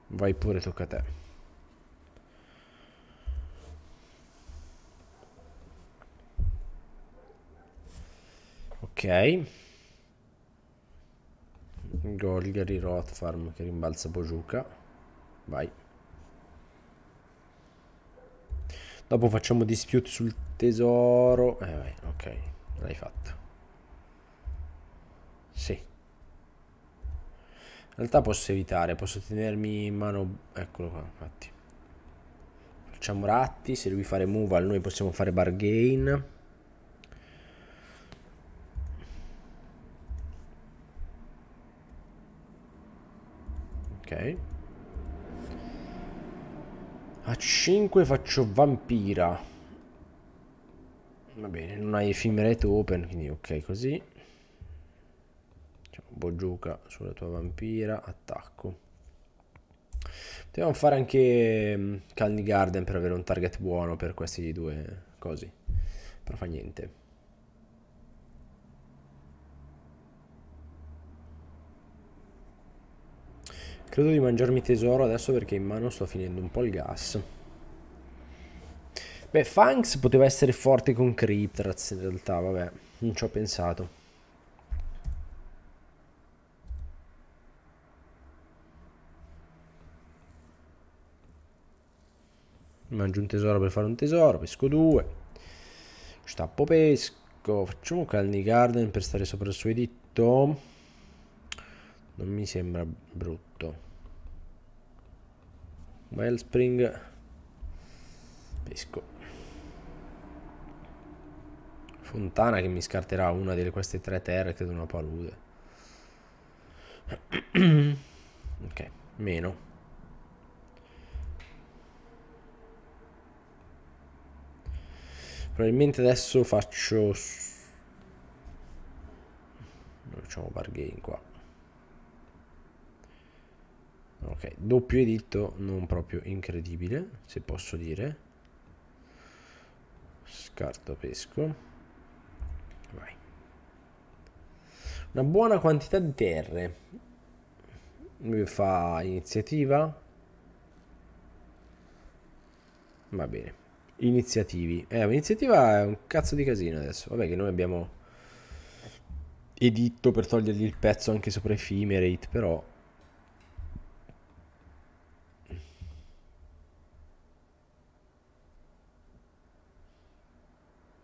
Vai pure, tocca a te. Ok. Golgari Rothfarm che rimbalza Bojuka. Vai. Dopo facciamo dispute sul tesoro. Eh, vai, ok, l'hai fatto. Sì. In realtà posso evitare, posso tenermi in mano... Eccolo qua, infatti. Facciamo ratti, se lui fare move, noi possiamo fare bargain. Ok. A 5 faccio vampira. Va bene, non hai effimerato open, quindi ok così. Bojuka sulla tua vampira, attacco. Dobbiamo fare anche mm, Calni Garden per avere un target buono per questi due cosi. Però fa niente. Credo di mangiarmi tesoro adesso perché in mano sto finendo un po' il gas. Beh, Fangs poteva essere forte con Cryptrax in realtà, vabbè, non ci ho pensato. mangio un tesoro per fare un tesoro, pesco due, stappo pesco, facciamo un Calni Garden per stare sopra il suo editto, non mi sembra brutto. Wellspring, pesco. Fontana che mi scarterà una delle queste tre terre, credo una palude. ok, meno. Probabilmente adesso faccio... Noi facciamo bargain qua. Ok, doppio editto non proprio incredibile, se posso dire. Scarto pesco. Vai. Una buona quantità di terre. Lui fa iniziativa. Va bene iniziativi. Eh, un'iniziativa è un cazzo di casino adesso. Vabbè che noi abbiamo editto per togliergli il pezzo anche sopra Ephemerate, però...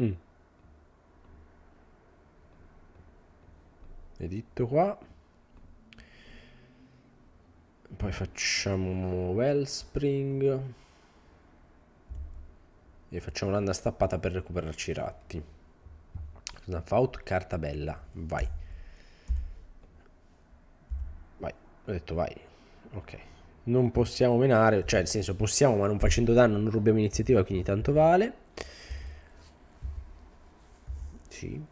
Mm. Editto qua. Poi facciamo Wellspring e facciamo un'anda stappata per recuperarci i ratti. Snap out, carta bella, vai. Vai, ho detto vai. Ok. Non possiamo menare, cioè nel senso possiamo ma non facendo danno non rubiamo iniziativa quindi tanto vale. Sì.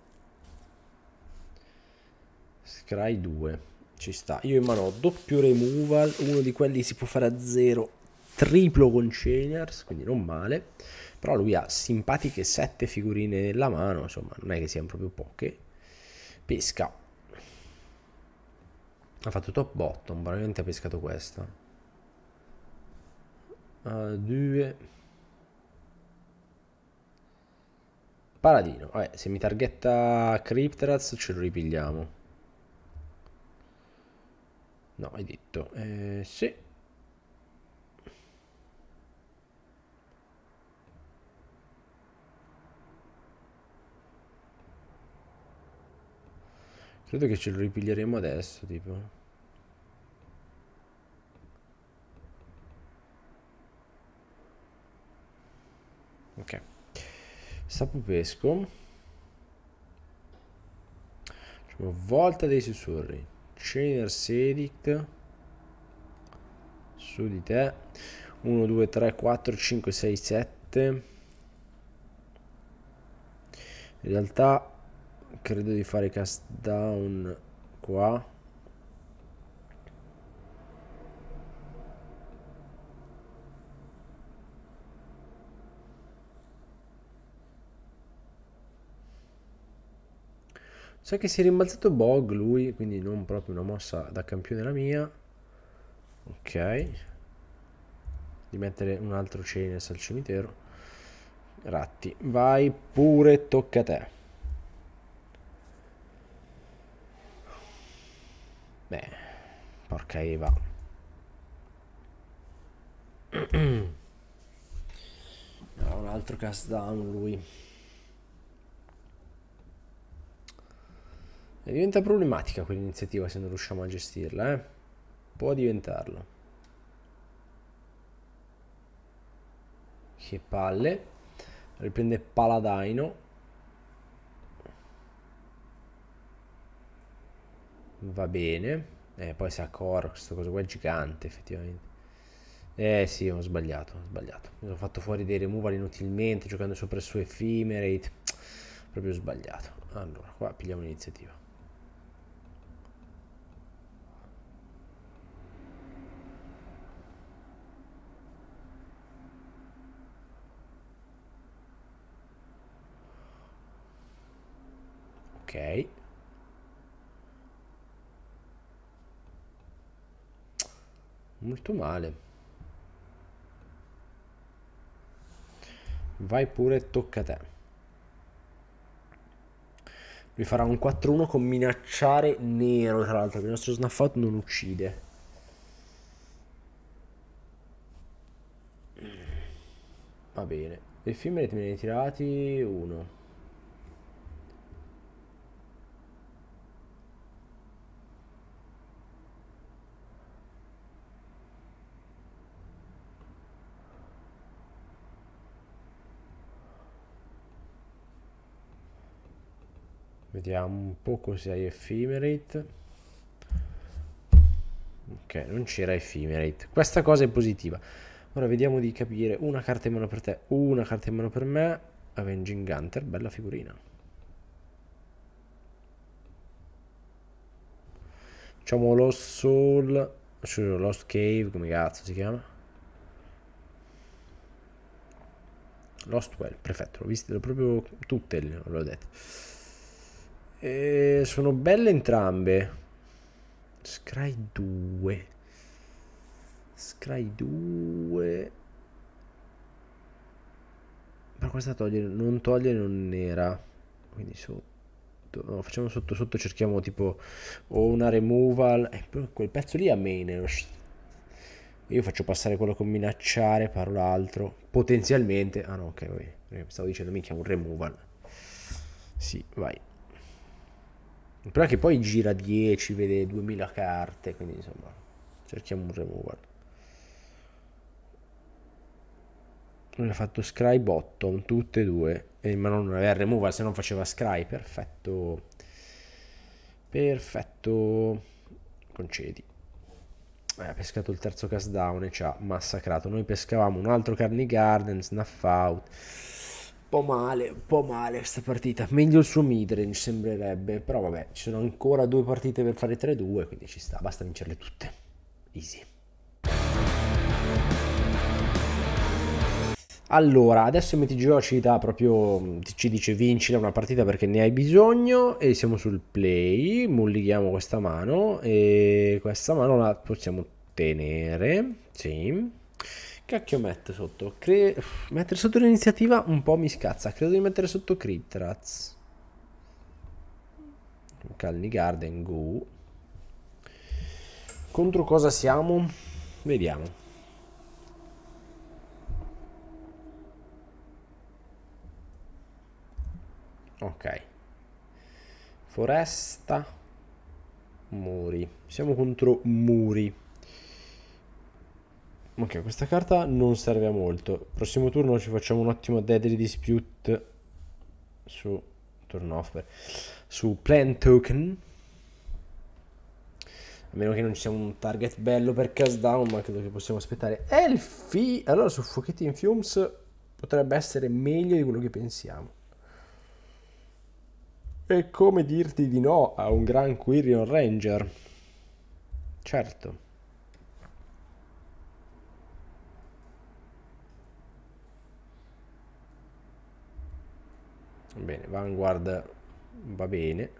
Scry 2 ci sta. Io in mano ho doppio removal, uno di quelli si può fare a zero, triplo con Chainers, quindi non male però lui ha simpatiche 7 figurine nella mano, insomma non è che siano proprio poche, pesca, ha fatto top bottom, probabilmente ha pescato questa, uh, due, paladino, vabbè se mi targhetta Cryptraz ce lo ripigliamo, no hai detto, eh, sì, Credo che ce lo ripiglieremo adesso, tipo. Ok. Sapupesco. Facciamo volta dei sussurri. Chainer Sedic. Su di te. 1, 2, 3, 4, 5, 6, 7. In realtà credo di fare cast down qua Sai che si è rimbalzato Bog lui, quindi non proprio una mossa da campione la mia. Ok. Di mettere un altro Chainess al cimitero. Ratti, vai pure, tocca a te. Beh, porca Eva. no, un altro cast down lui. E diventa problematica quell'iniziativa se non riusciamo a gestirla, eh? Può diventarlo. Che palle. Riprende Paladino. va bene. Eh, poi si ha Korok, questa cosa qua è gigante effettivamente. Eh sì, ho sbagliato, ho sbagliato. Mi sono fatto fuori dei removal inutilmente giocando sopra il suo Ephemerate. Proprio sbagliato. Allora, qua pigliamo l'iniziativa. Ok. Molto male. Vai pure, tocca a te. Lui farà un 4-1 con minacciare nero, tra l'altro, il nostro snuff non uccide. Va bene. Effimere te ne hai tirati uno. vediamo un po' cos'è ephemerate ok non c'era ephemerate questa cosa è positiva ora vediamo di capire una carta in mano per te una carta in mano per me Avenging Hunter bella figurina facciamo Lost Soul Lost Cave come cazzo si chiama Lost Well perfetto l'ho visto proprio tutte l'ho detto e sono belle entrambe. Scry 2. Scry 2. Ma questa togliere, non togliere non nera. Quindi sotto. No, facciamo sotto sotto cerchiamo tipo o una removal. Eh, quel pezzo lì a main. Io faccio passare quello con minacciare, parola altro. Potenzialmente. Ah no, ok, va eh, Stavo dicendo minchia un removal. Sì, vai. Il problema è che poi gira 10, vede 2000 carte, quindi insomma, cerchiamo un removal. Lui ha fatto scry bottom, tutte e due, eh, ma non aveva removal, se non faceva scry, perfetto. Perfetto. Concedi. Eh, ha pescato il terzo cast down e ci ha massacrato. Noi pescavamo un altro Carny Garden, Snuff Out po' male, un po' male questa partita. Meglio il suo midrange sembrerebbe, però vabbè, ci sono ancora due partite per fare 3-2, quindi ci sta, basta vincerle tutte. Easy. Allora, adesso MTGO ci dà proprio, mm, ci dice vinci da una partita perché ne hai bisogno e siamo sul play, mullighiamo questa mano e questa mano la possiamo tenere, sì. Cacchio metto sotto? Cre... Mettere sotto l'iniziativa un po' mi scazza. Credo di mettere sotto Critraz. Calni Garden, go. Contro cosa siamo? Vediamo. Ok. Foresta. Muri. Siamo contro muri. Ok, questa carta non serve a molto. Prossimo turno ci facciamo un ottimo Deadly Dispute su turn off su Plan Token. A meno che non ci sia un target bello per cast down, ma credo che possiamo aspettare. Elfi! Allora su Fuochetti in Fumes potrebbe essere meglio di quello che pensiamo. E come dirti di no a un gran Quirion Ranger? Certo. bene Vanguard va bene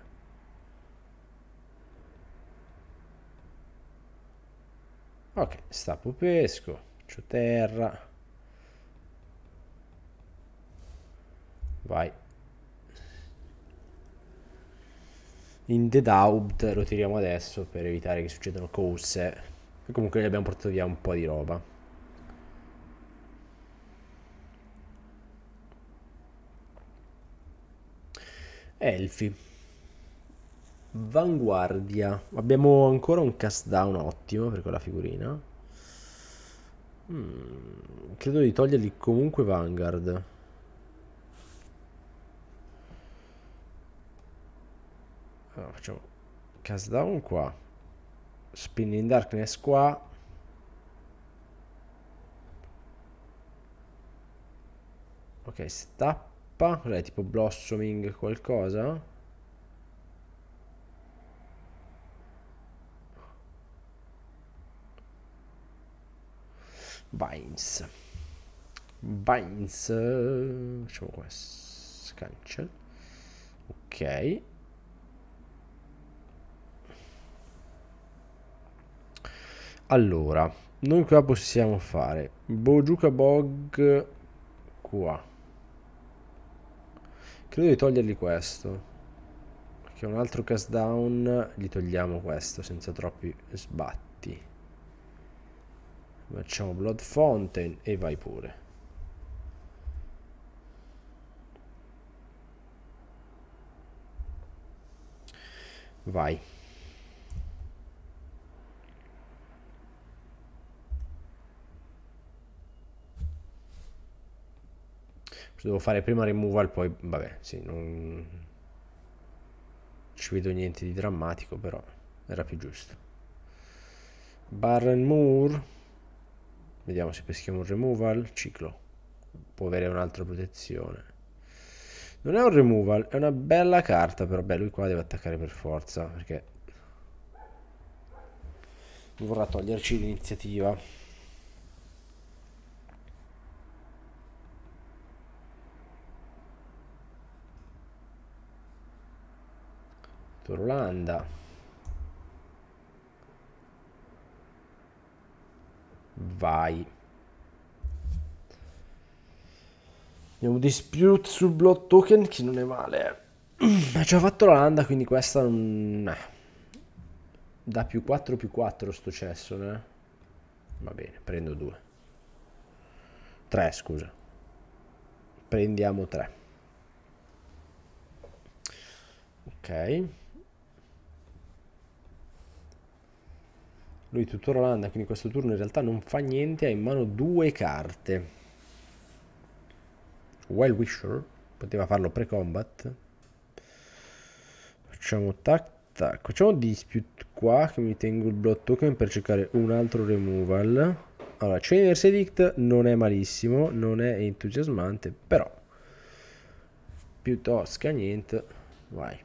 ok sta pesco c'ho terra vai in The Doubt lo tiriamo adesso per evitare che succedano cose e comunque gli abbiamo portato via un po' di roba Elfi. Vanguardia. Abbiamo ancora un cast down ottimo per quella figurina. Mm, credo di togliergli comunque Vanguard. Allora, ah, facciamo cast down qua. Spinning Darkness qua. Ok, stop Cos'è tipo blossoming qualcosa? Vines. Vines. Facciamo questo. Cancel. Ok. Allora, noi qua possiamo fare Bojuka Bog qua. Credo di togliergli questo. Perché un altro cast down gli togliamo questo senza troppi sbatti. Facciamo Blood Fountain e vai pure. Vai. Se devo fare prima removal, poi vabbè, sì, non ci vedo niente di drammatico, però era più giusto. Barren Moor, vediamo se peschiamo un removal, ciclo, può avere un'altra protezione. Non è un removal, è una bella carta, però beh, lui qua deve attaccare per forza, perché vorrà toglierci l'iniziativa. per Olanda vai abbiamo dispute sul blood token che non è male ma ci ha fatto l'Olanda quindi questa non da più 4 più 4 sto cesso né? Eh. va bene prendo 2 3 scusa prendiamo 3 ok lui tuttora Olanda, quindi questo turno in realtà non fa niente, ha in mano due carte. Well Wisher, poteva farlo pre-combat. Facciamo tac tac, facciamo dispute qua che mi tengo il blood token per cercare un altro removal. Allora, Chainer's Edict non è malissimo, non è entusiasmante, però piuttosto che niente, vai.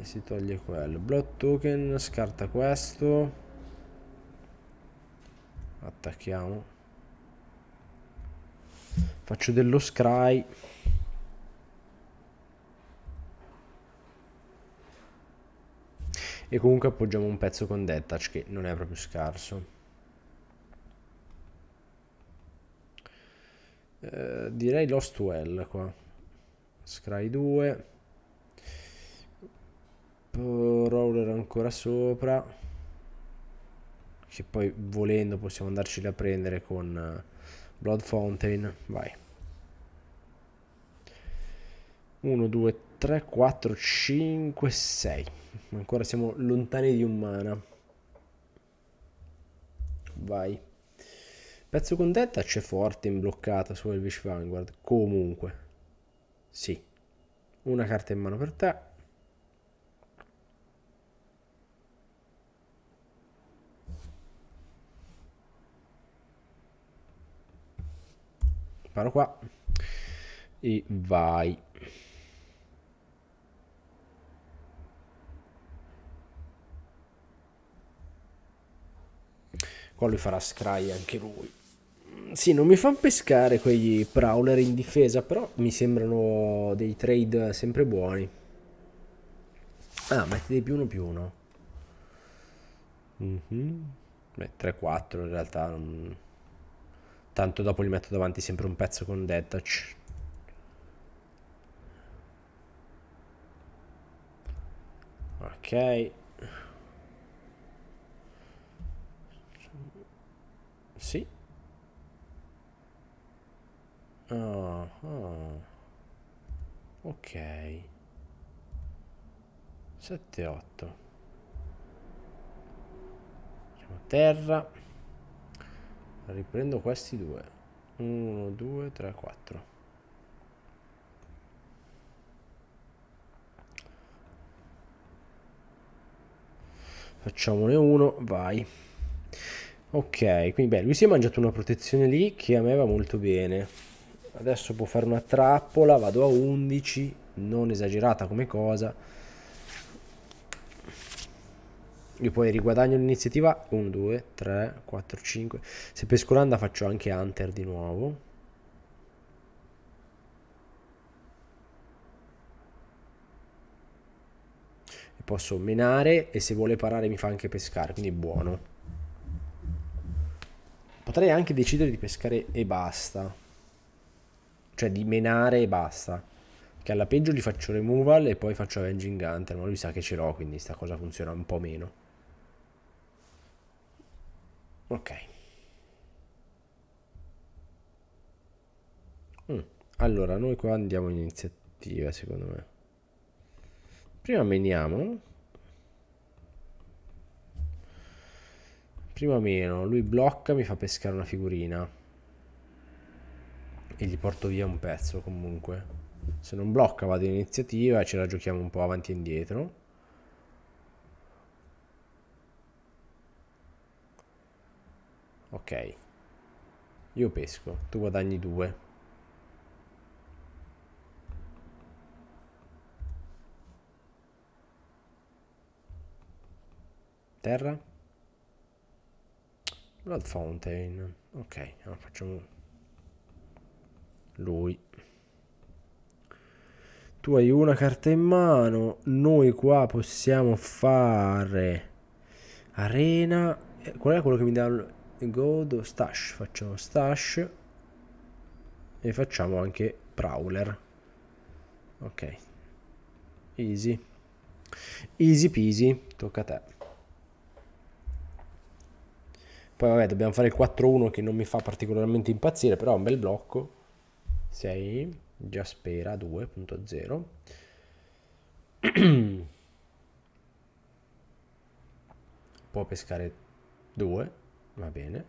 e eh, si toglie quello block token scarta questo attacchiamo faccio dello scry e comunque appoggiamo un pezzo con detach che non è proprio scarso eh, direi Lost Well qua Scry 2 roller ancora sopra che poi volendo possiamo andarci a prendere con eh, Blood Fountain vai 1 2 3 4 5 6 ancora siamo lontani di un mana vai pezzo con detta c'è forte in bloccata su Elvish Vanguard comunque sì una carta in mano per te sparo qua e vai. Qua lui farà scry anche lui. Sì, non mi fanno pescare quegli prowler in difesa, però mi sembrano dei trade sempre buoni. Ah, metti dei più uno più uno. Mm -hmm. Beh, 3-4 in realtà non... Tanto dopo gli metto davanti sempre un pezzo con detach. Ok. Sì. Oh, oh. Ok. 7, 8. Siamo a terra riprendo questi due 1 2 3 4 facciamone uno vai ok quindi beh lui si è mangiato una protezione lì che a me va molto bene adesso può fare una trappola vado a 11 non esagerata come cosa Io poi riguadagno l'iniziativa 1, 2, 3, 4, 5. Se per Skuranda faccio anche Hunter di nuovo. E posso menare e se vuole parare mi fa anche pescare, quindi buono. Potrei anche decidere di pescare e basta. Cioè di menare e basta. Che alla peggio gli faccio removal e poi faccio Avenging Hunter, ma lui sa che ce l'ho, quindi sta cosa funziona un po' meno ok mm. allora noi qua andiamo in iniziativa secondo me prima meniamo prima meno lui blocca mi fa pescare una figurina e gli porto via un pezzo comunque se non blocca vado in iniziativa e ce la giochiamo un po' avanti e indietro Ok. Io pesco, tu guadagni due. Terra? Blood Fountain. Ok, allora facciamo lui. Tu hai una carta in mano, noi qua possiamo fare arena. Eh, qual è quello che mi dà go do stash, facciamo stash e facciamo anche prowler. Ok, easy. Easy peasy, tocca a te. Poi vabbè, dobbiamo fare il 4-1 che non mi fa particolarmente impazzire, però è un bel blocco. 6, già spera 2.0. Può pescare 2 va bene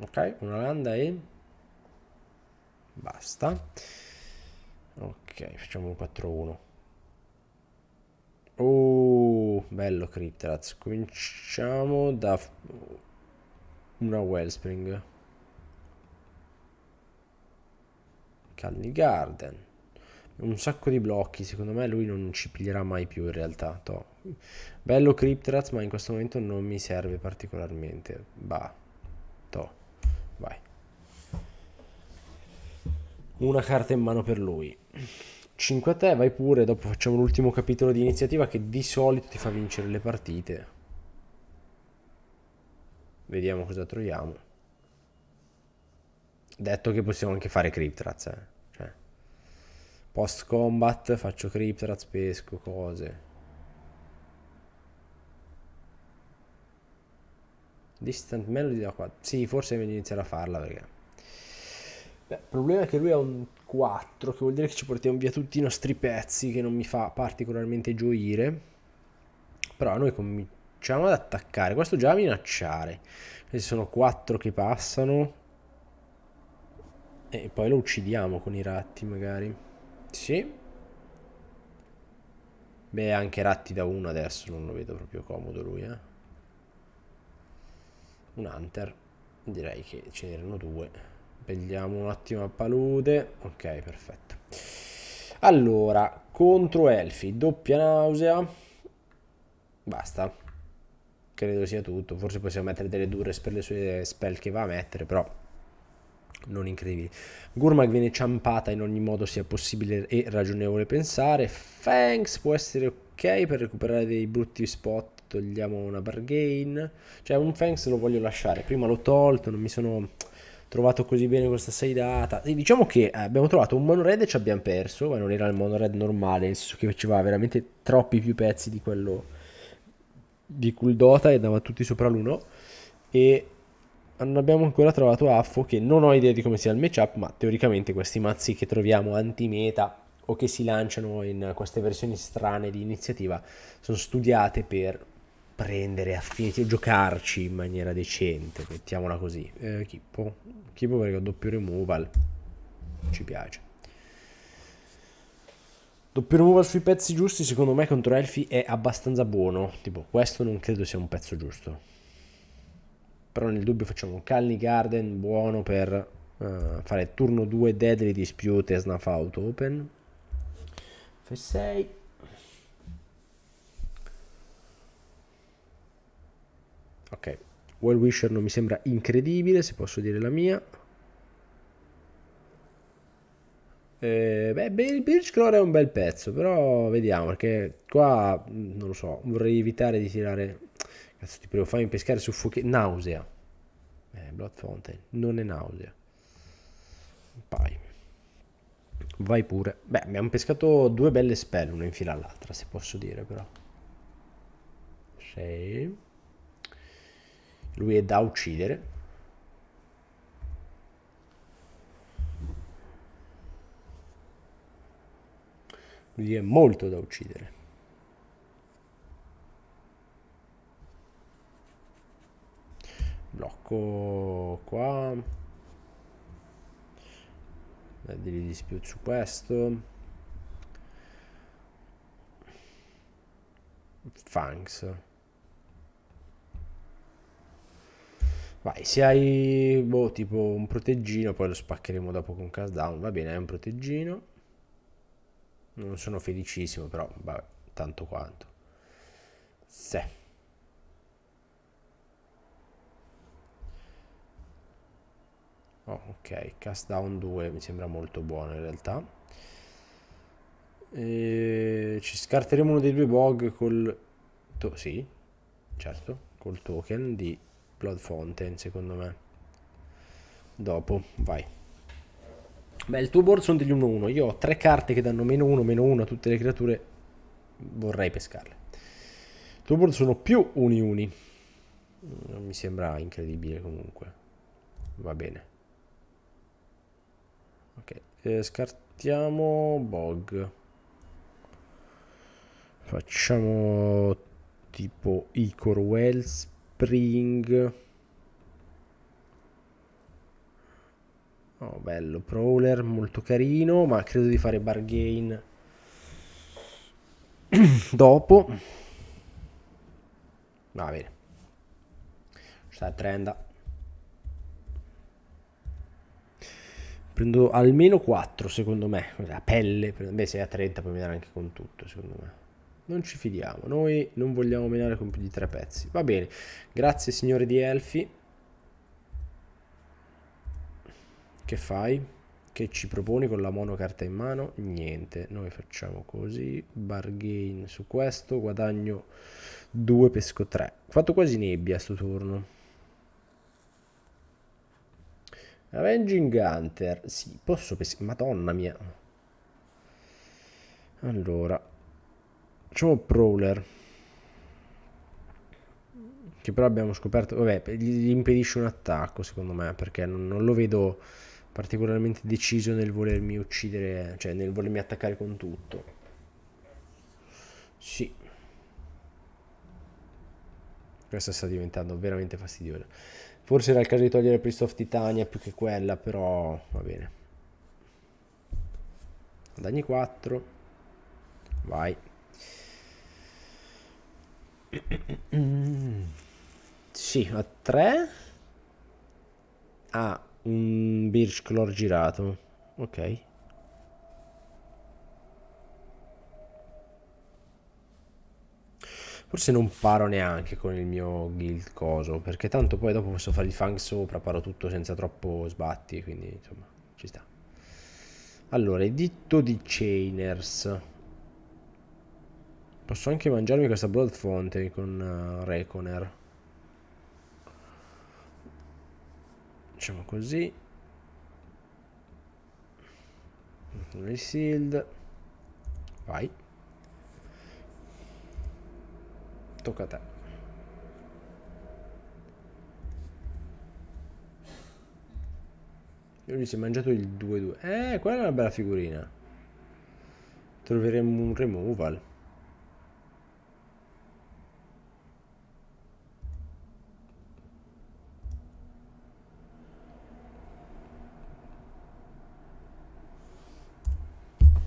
ok un'Olanda e basta ok facciamo un 4-1 oh bello Cryptraz cominciamo da una Wellspring Calni Garden un sacco di blocchi. Secondo me lui non ci piglierà mai più in realtà. Toh. Bello Cryptraz, ma in questo momento non mi serve particolarmente. Bah, to, vai. Una carta in mano per lui. 5 a te, vai pure. Dopo facciamo l'ultimo capitolo di iniziativa che di solito ti fa vincere le partite. Vediamo cosa troviamo. Detto che possiamo anche fare Cryptraz, eh. Post combat faccio Cryptrats, pesco cose. Distant Melody da qua Sì, forse meglio iniziare a farla perché. Beh, il problema è che lui ha un 4, che vuol dire che ci portiamo via tutti i nostri pezzi, che non mi fa particolarmente gioire. Però noi cominciamo ad attaccare. Questo già a minacciare. Questi sono 4 che passano. E poi lo uccidiamo con i ratti, magari. Sì. Beh, anche ratti da uno adesso non lo vedo proprio comodo lui, eh. Un hunter. Direi che ce n'erano due. Vediamo un attimo a palude. Ok, perfetto. Allora, contro Elfi, doppia nausea. Basta. Credo sia tutto. Forse possiamo mettere delle dures per le sue spell che va a mettere, però non incredibili. Gurmak viene ciampata in ogni modo sia possibile e ragionevole pensare. Fangs può essere ok per recuperare dei brutti spot. Togliamo una bargain. Cioè, un Fangs lo voglio lasciare. Prima l'ho tolto, non mi sono trovato così bene questa 6 data. Sì, diciamo che eh, abbiamo trovato un monored e ci abbiamo perso, ma non era il monored normale, nel senso che faceva veramente troppi più pezzi di quello di Kuldota e dava tutti sopra l'uno. E non abbiamo ancora trovato Affo che non ho idea di come sia il matchup, ma teoricamente questi mazzi che troviamo anti-meta o che si lanciano in queste versioni strane di iniziativa sono studiate per prendere affinity o giocarci in maniera decente, mettiamola così. Eh, Kippo, Kippo perché ho doppio removal, ci piace. Doppio removal sui pezzi giusti secondo me contro Elfi è abbastanza buono, tipo questo non credo sia un pezzo giusto però nel dubbio facciamo un Calni Garden buono per uh, fare turno 2 Deadly Dispute e Snuff Out Open F6 ok Well Wisher non mi sembra incredibile se posso dire la mia Eh, beh, Birchclaw è un bel pezzo, però vediamo perché qua mm, non lo so, vorrei evitare di tirare Cazzo, ti prego, fammi pescare su fuochi. Nausea. Eh, Blood Fountain. Non è nausea. Vai. Vai pure. Beh, abbiamo pescato due belle spell, una in fila all'altra, se posso dire, però. Sei. Lui è da uccidere. Lui è molto da uccidere. blocco qua eh, degli dispute su questo thanks vai se hai boh, tipo un proteggino poi lo spaccheremo dopo con cast va bene è un proteggino non sono felicissimo però vabbè tanto quanto se ok cast down 2 mi sembra molto buono in realtà e ci scarteremo uno dei due bog col sì certo col token di Blood Fountain secondo me dopo vai beh il tuo board sono degli 1-1 io ho tre carte che danno meno 1 meno 1 a tutte le creature vorrei pescarle il tuo board sono più uni uni non mm, mi sembra incredibile comunque va bene ok eh, scartiamo bog facciamo tipo icor wellspring oh bello prowler molto carino ma credo di fare bargain dopo va bene sta trenda Prendo almeno 4 secondo me, la pelle, beh se è a 30 puoi menare anche con tutto secondo me. Non ci fidiamo, noi non vogliamo menare con più di 3 pezzi. Va bene, grazie signore di Elfi. Che fai? Che ci proponi con la monocarta in mano? Niente, noi facciamo così, bargain su questo, guadagno 2, pesco 3. Ho fatto quasi nebbia sto turno. Avenging Hunter. Sì, posso pescare. Madonna mia. Allora. C'ho Prowler. Che però abbiamo scoperto... Vabbè, gli impedisce un attacco, secondo me, perché non, non lo vedo particolarmente deciso nel volermi uccidere, cioè nel volermi attaccare con tutto. Sì. Questa sta diventando veramente fastidiosa. Forse era il caso di togliere Priest of Titania più che quella, però va bene. Dagni 4. Vai. Sì, a 3. Ha ah, un Birch Clor girato. Ok. Forse non paro neanche con il mio guild coso, perché tanto poi dopo posso fare il fang sopra, paro tutto senza troppo sbatti, quindi insomma, ci sta. Allora, editto di Chainers. Posso anche mangiarmi questa Blood Fonte con uh, eh, Reconer. Facciamo così. Resealed. Vai. Tocca a te. Io gli si è mangiato il 2-2. Eh, quella è una bella figurina. Troveremo un removal.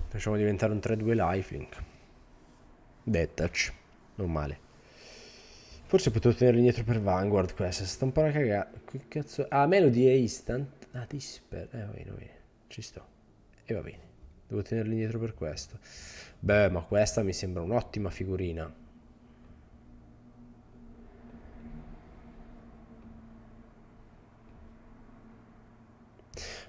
Facciamo diventare un 3-2 lifelink. Detach. Non male. Forse potevo tenerlo indietro per Vanguard questa, è stata un po' una cagata. Che cazzo... Ah, Melody è instant. Ah, Disper. Eh, va bene, va bene. Ci sto. E va bene. Devo tenerlo indietro per questo. Beh, ma questa mi sembra un'ottima figurina.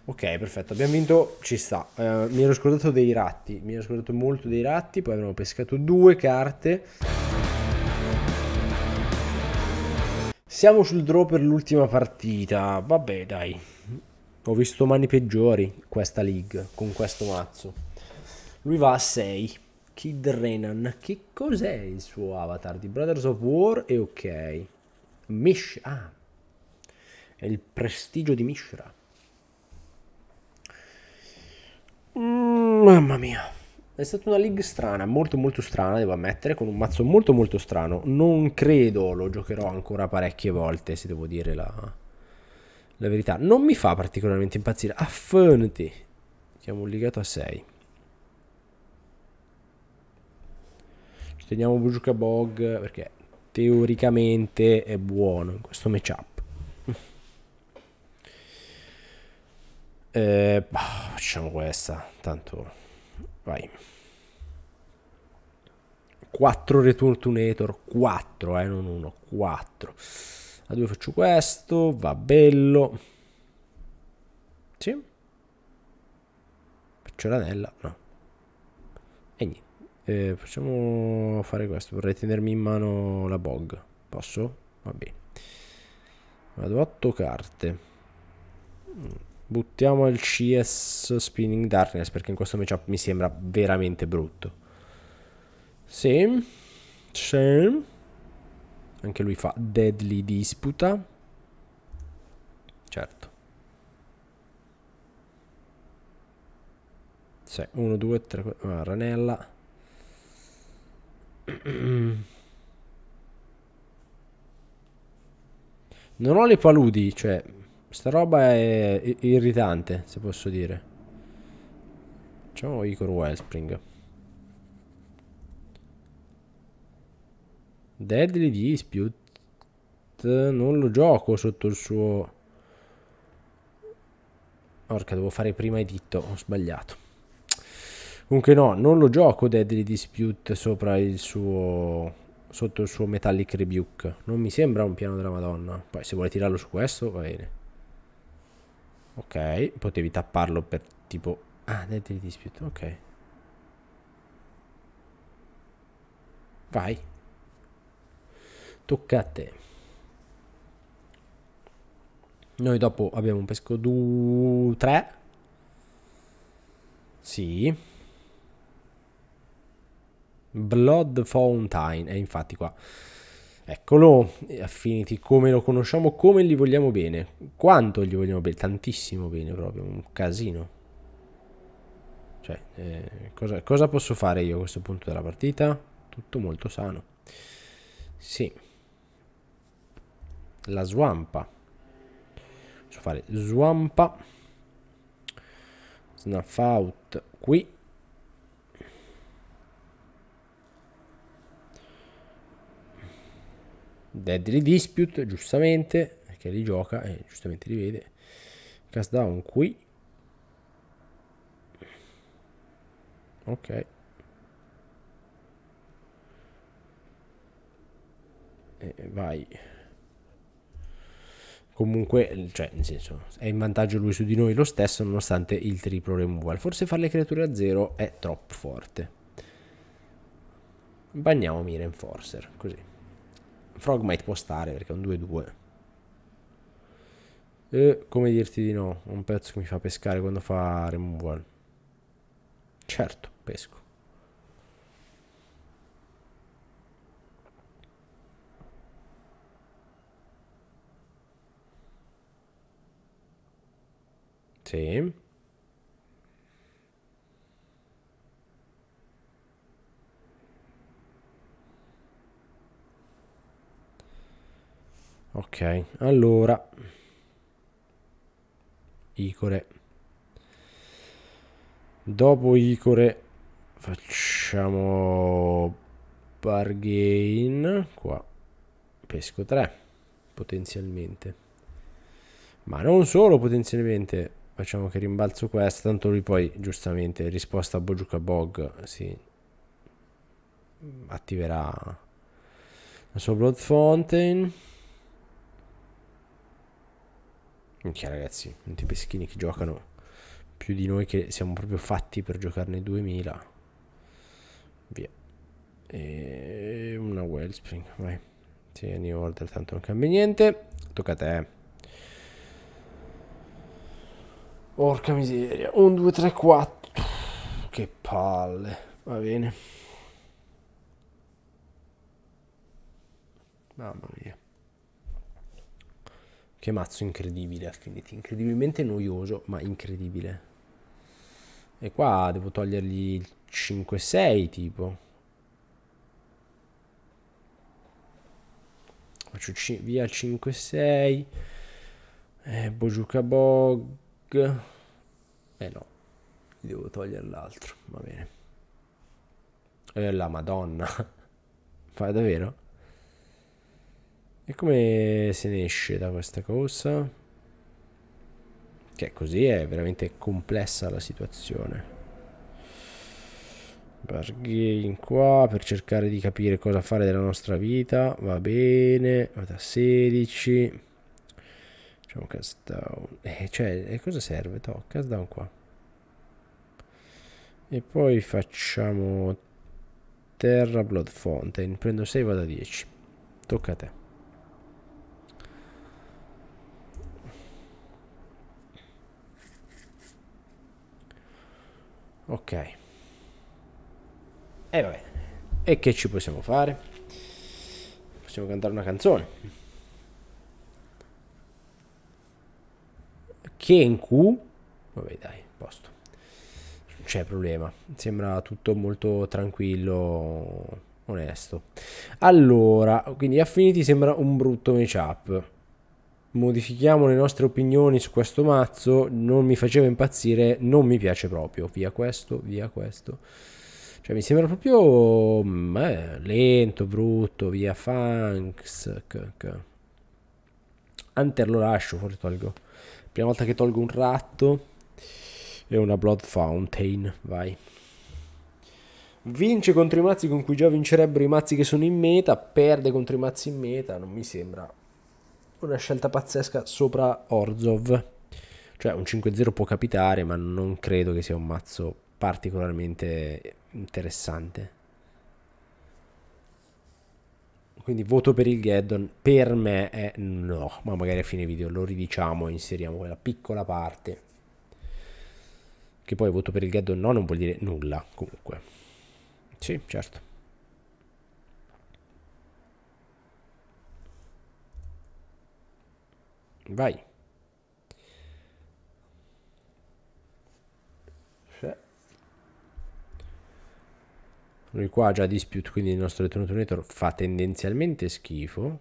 Ok, perfetto, abbiamo vinto, ci sta. Uh, mi ero scordato dei ratti, mi ero scordato molto dei ratti, poi abbiamo pescato due carte. Siamo sul draw per l'ultima partita. Vabbè, dai. Ho visto mani peggiori questa league con questo mazzo. Lui va a 6. Kid Renan. Che cos'è il suo avatar? Di Brothers of War e ok. Mishra. Ah. È il prestigio di Mishra. Mm, mamma mia. È stata una league strana, molto molto strana, devo ammettere, con un mazzo molto molto strano. Non credo lo giocherò ancora parecchie volte, se devo dire la, la verità. Non mi fa particolarmente impazzire. Affinity. Siamo legato a 6. teniamo Bujuka Bog perché teoricamente è buono in questo matchup. Eh, facciamo questa, tanto Vai. 4 return to tunator, 4, eh, non 1, 4. A 2 faccio questo, va bello. Sì. Faccio l'anella, no. E niente. Eh, facciamo fare questo, vorrei tenermi in mano la bog. Posso? Va bene. Vado 8 carte. Mm. Buttiamo il CS Spinning Darkness perché in questo matchup mi sembra veramente brutto. Sì. Sì. Anche lui fa Deadly Disputa. Certo. Sì, 1, 2, 3, ah, Ranella. Non ho le paludi, cioè Sta roba è irritante, se posso dire. Facciamo Icor Wellspring. Deadly Dispute. Non lo gioco sotto il suo... Orca, devo fare prima editto, ho sbagliato. Comunque no, non lo gioco Deadly Dispute sopra il suo sotto il suo Metallic Rebuke. Non mi sembra un piano della Madonna. Poi se vuole tirarlo su questo va bene. Ok, potevi tapparlo per tipo... Ah, Deadly Dispute, ok. Vai. Tocca a te. Noi dopo abbiamo un pesco 2... 3. Sì. Blood Fountain, è eh, infatti qua. Eccolo, Affinity, come lo conosciamo, come gli vogliamo bene, quanto gli vogliamo bene, tantissimo bene proprio, un casino. Cioè, eh, cosa, cosa, posso fare io a questo punto della partita? Tutto molto sano. Sì. La swampa. Posso fare swampa. Snuff out qui. Deadly Dispute, giustamente, perché li gioca e eh, giustamente li vede. Cast down qui. Ok. E vai. Comunque, cioè, nel senso, è in vantaggio lui su di noi lo stesso, nonostante il triplo removal. Forse fare le creature a zero è troppo forte. Bagniamo Mira Enforcer, così. Frogmite può stare perché è un 2-2. E come dirti di no? Un pezzo che mi fa pescare quando fa removal. Certo, pesco. Sì. Ok, allora... Icore. Dopo Icore facciamo bargain qua. Pesco 3 potenzialmente. Ma non solo potenzialmente, facciamo che rimbalzo questa, tanto lui poi giustamente risposta a Bojuka Bog si attiverà la sua Blood Fountain. Minchia ragazzi, tutti i peschini che giocano più di noi che siamo proprio fatti per giocarne 2000. Via. E una Wellspring, vai. ogni volta tanto non cambia niente. Tocca a te. Porca miseria. 1, 2, 3, 4. Che palle. Va bene. Mamma mia. Che mazzo incredibile Affinity, incredibilmente noioso, ma incredibile. E qua devo togliergli il 5-6 tipo. Faccio via 5-6. Eh, Bojuka Bog. Eh no, devo togliere l'altro, va bene. Eh, la madonna. Fai davvero? E come se ne esce da questa cosa? Che così è veramente complessa la situazione. Bargain qua per cercare di capire cosa fare della nostra vita. Va bene, vado a 16. Facciamo cast down. Eh, cioè, eh, cosa serve? To, cast down qua. E poi facciamo Terra Blood Fountain. Prendo 6 vado a 10. Tocca a te. Ok. E eh, vabbè. E che ci possiamo fare? Possiamo cantare una canzone. Kenku. Vabbè dai, posto. Non c'è problema. Sembra tutto molto tranquillo, onesto. Allora, quindi Affinity sembra un brutto matchup modifichiamo le nostre opinioni su questo mazzo, non mi faceva impazzire, non mi piace proprio, via questo, via questo. Cioè mi sembra proprio mm, eh, lento, brutto, via Funks. Hunter lo lascio, forse tolgo. Prima volta che tolgo un ratto e una Blood Fountain, vai. Vince contro i mazzi con cui già vincerebbero i mazzi che sono in meta, perde contro i mazzi in meta, non mi sembra una scelta pazzesca sopra Orzov. Cioè un 5-0 può capitare, ma non credo che sia un mazzo particolarmente interessante. Quindi voto per il Geddon, per me è no, ma magari a fine video lo ridiciamo e inseriamo quella piccola parte. Che poi voto per il Geddon no non vuol dire nulla, comunque. Sì, certo. Vai. Lui qua ha già dispute, quindi il nostro return turnator fa tendenzialmente schifo.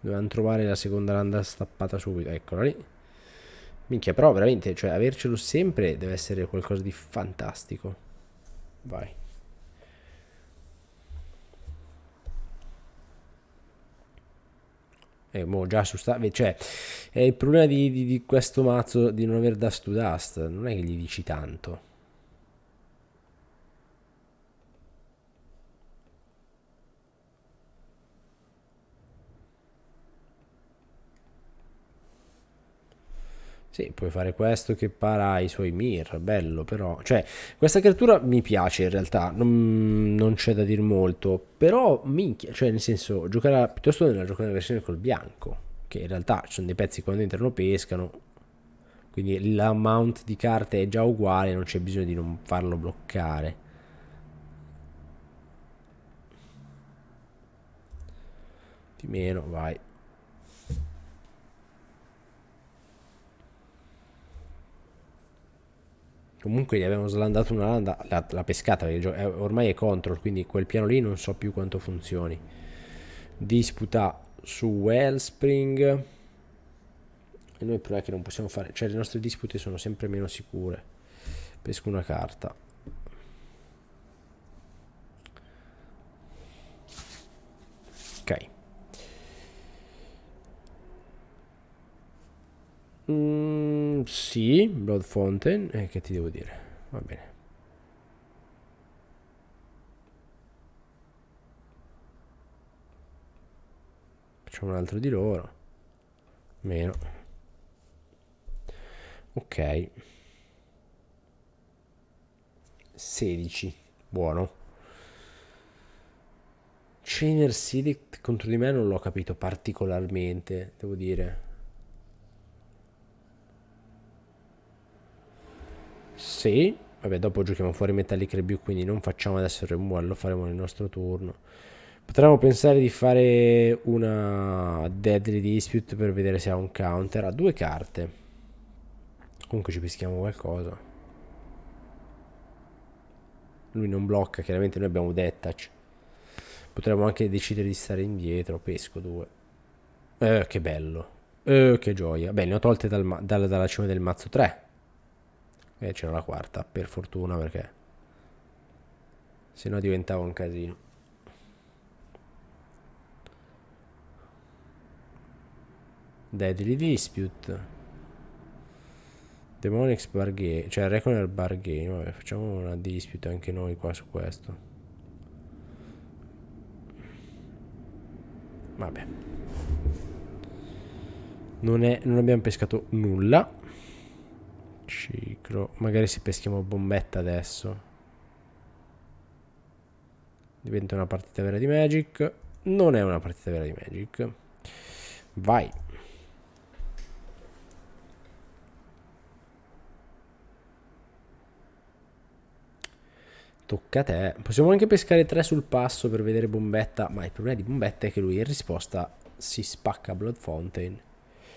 Dovevano trovare la seconda landa stappata subito, eccola lì. Minchia, però veramente, cioè avercelo sempre deve essere qualcosa di fantastico. Vai. eh, mo già su sta- cioè è il problema di, di, di questo mazzo di non aver dust to dust non è che gli dici tanto Sì, puoi fare questo che para i suoi mir, bello però. Cioè, questa creatura mi piace in realtà, non, non c'è da dire molto, però minchia, cioè nel senso, giocare piuttosto nella giocare aggressione col bianco, che in realtà ci sono dei pezzi quando entrano pescano, quindi l'amount di carte è già uguale, non c'è bisogno di non farlo bloccare. Di meno, vai. Comunque gli avevano slandato una landa, la, la pescata, perché ormai è control, quindi quel piano lì non so più quanto funzioni. Disputa su Wellspring. E noi però è che non possiamo fare, cioè le nostre dispute sono sempre meno sicure. Pesco una carta. Mm, sì, Blood Fountain. Eh, che ti devo dire? Va bene. Facciamo un altro di loro. Meno. Ok. 16. Buono. Chainer Silic contro di me non l'ho capito particolarmente, devo dire. Sì. Vabbè, dopo giochiamo fuori Metallic Review, quindi non facciamo adesso il remuel, lo faremo nel nostro turno. Potremmo pensare di fare una Deadly Dispute per vedere se ha un counter. Ha due carte. Comunque ci peschiamo qualcosa. Lui non blocca, chiaramente noi abbiamo Detach. Potremmo anche decidere di stare indietro. Pesco due. Eh, che bello. Eh, che gioia. Beh, ne ho tolte dal dalla, dalla cima del mazzo 3. E eh, c'era la quarta, per fortuna perché sennò diventava un casino. Deadly Dispute. Demonics Bar Game, cioè Reconer Bar Game, vabbè, facciamo una dispute anche noi qua su questo. Vabbè. Non, è, non abbiamo pescato nulla. Ciclo. Magari se peschiamo bombetta adesso. Diventa una partita vera di Magic. Non è una partita vera di Magic. Vai. Tocca a te. Possiamo anche pescare 3 sul passo per vedere Bombetta. Ma il problema di Bombetta è che lui in risposta si spacca Blood Fountain.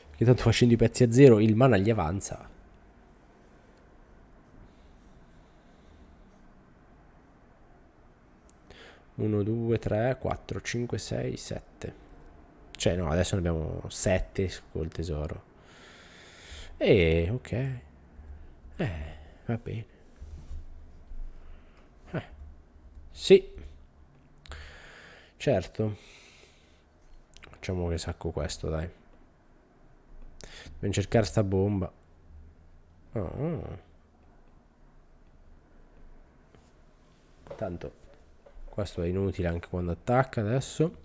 Perché tanto facendo i pezzi a zero il mana gli avanza. 1, 2, 3, 4, 5, 6, 7. Cioè no, adesso ne abbiamo 7 col tesoro. E ok. Eh, va bene. Eh. Sì. Certo. Facciamo che sacco questo, dai. Dobbiamo cercare sta bomba. Oh. Tanto questo è inutile anche quando attacca adesso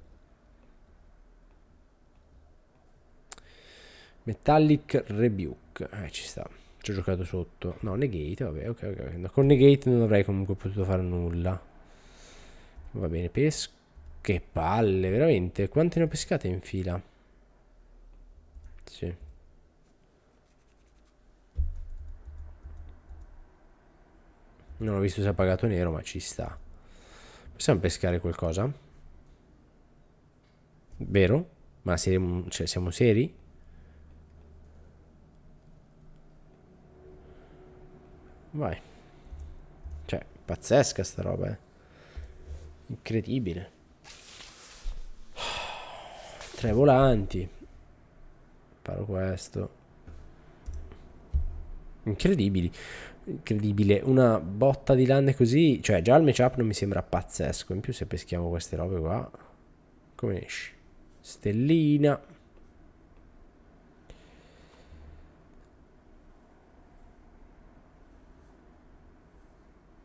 Metallic Rebuke eh ci sta ci ho giocato sotto no negate vabbè ok ok, con negate non avrei comunque potuto fare nulla va bene pesca che palle veramente quante ne ho pescate in fila sì non ho visto se ha pagato nero ma ci sta Possiamo pescare qualcosa? Vero? Ma siamo, cioè, siamo seri? Vai. Cioè, pazzesca sta roba, eh. Incredibile. Tre volanti. Paro questo. Incredibili incredibile. Una botta di land così, cioè già il matchup non mi sembra pazzesco. In più se peschiamo queste robe qua, come esci? Stellina.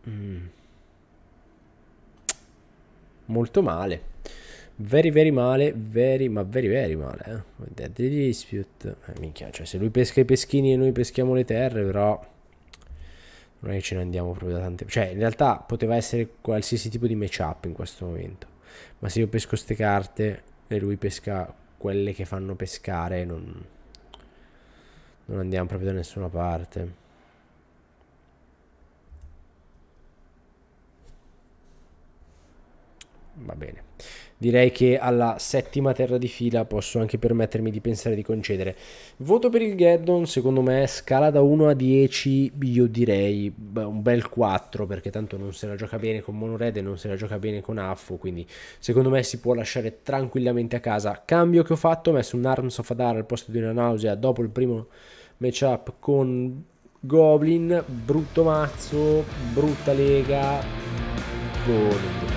Mm. Molto male. Very very male, very ma very very male. Eh. Deadly dispute. Eh, minchia, cioè se lui pesca i peschini e noi peschiamo le terre, però... Non è che ce ne andiamo proprio da tante... Cioè, in realtà poteva essere qualsiasi tipo di matchup in questo momento. Ma se io pesco queste carte e lui pesca quelle che fanno pescare, non... Non andiamo proprio da nessuna parte. Va bene direi che alla settima terra di fila posso anche permettermi di pensare di concedere. Voto per il Gaddon, secondo me, scala da 1 a 10, io direi un bel 4, perché tanto non se la gioca bene con Monored e non se la gioca bene con Affo, quindi secondo me si può lasciare tranquillamente a casa. Cambio che ho fatto, ho messo un Arms of Adar al posto di una Nausea dopo il primo matchup con Goblin, brutto mazzo, brutta lega, buono. Boh,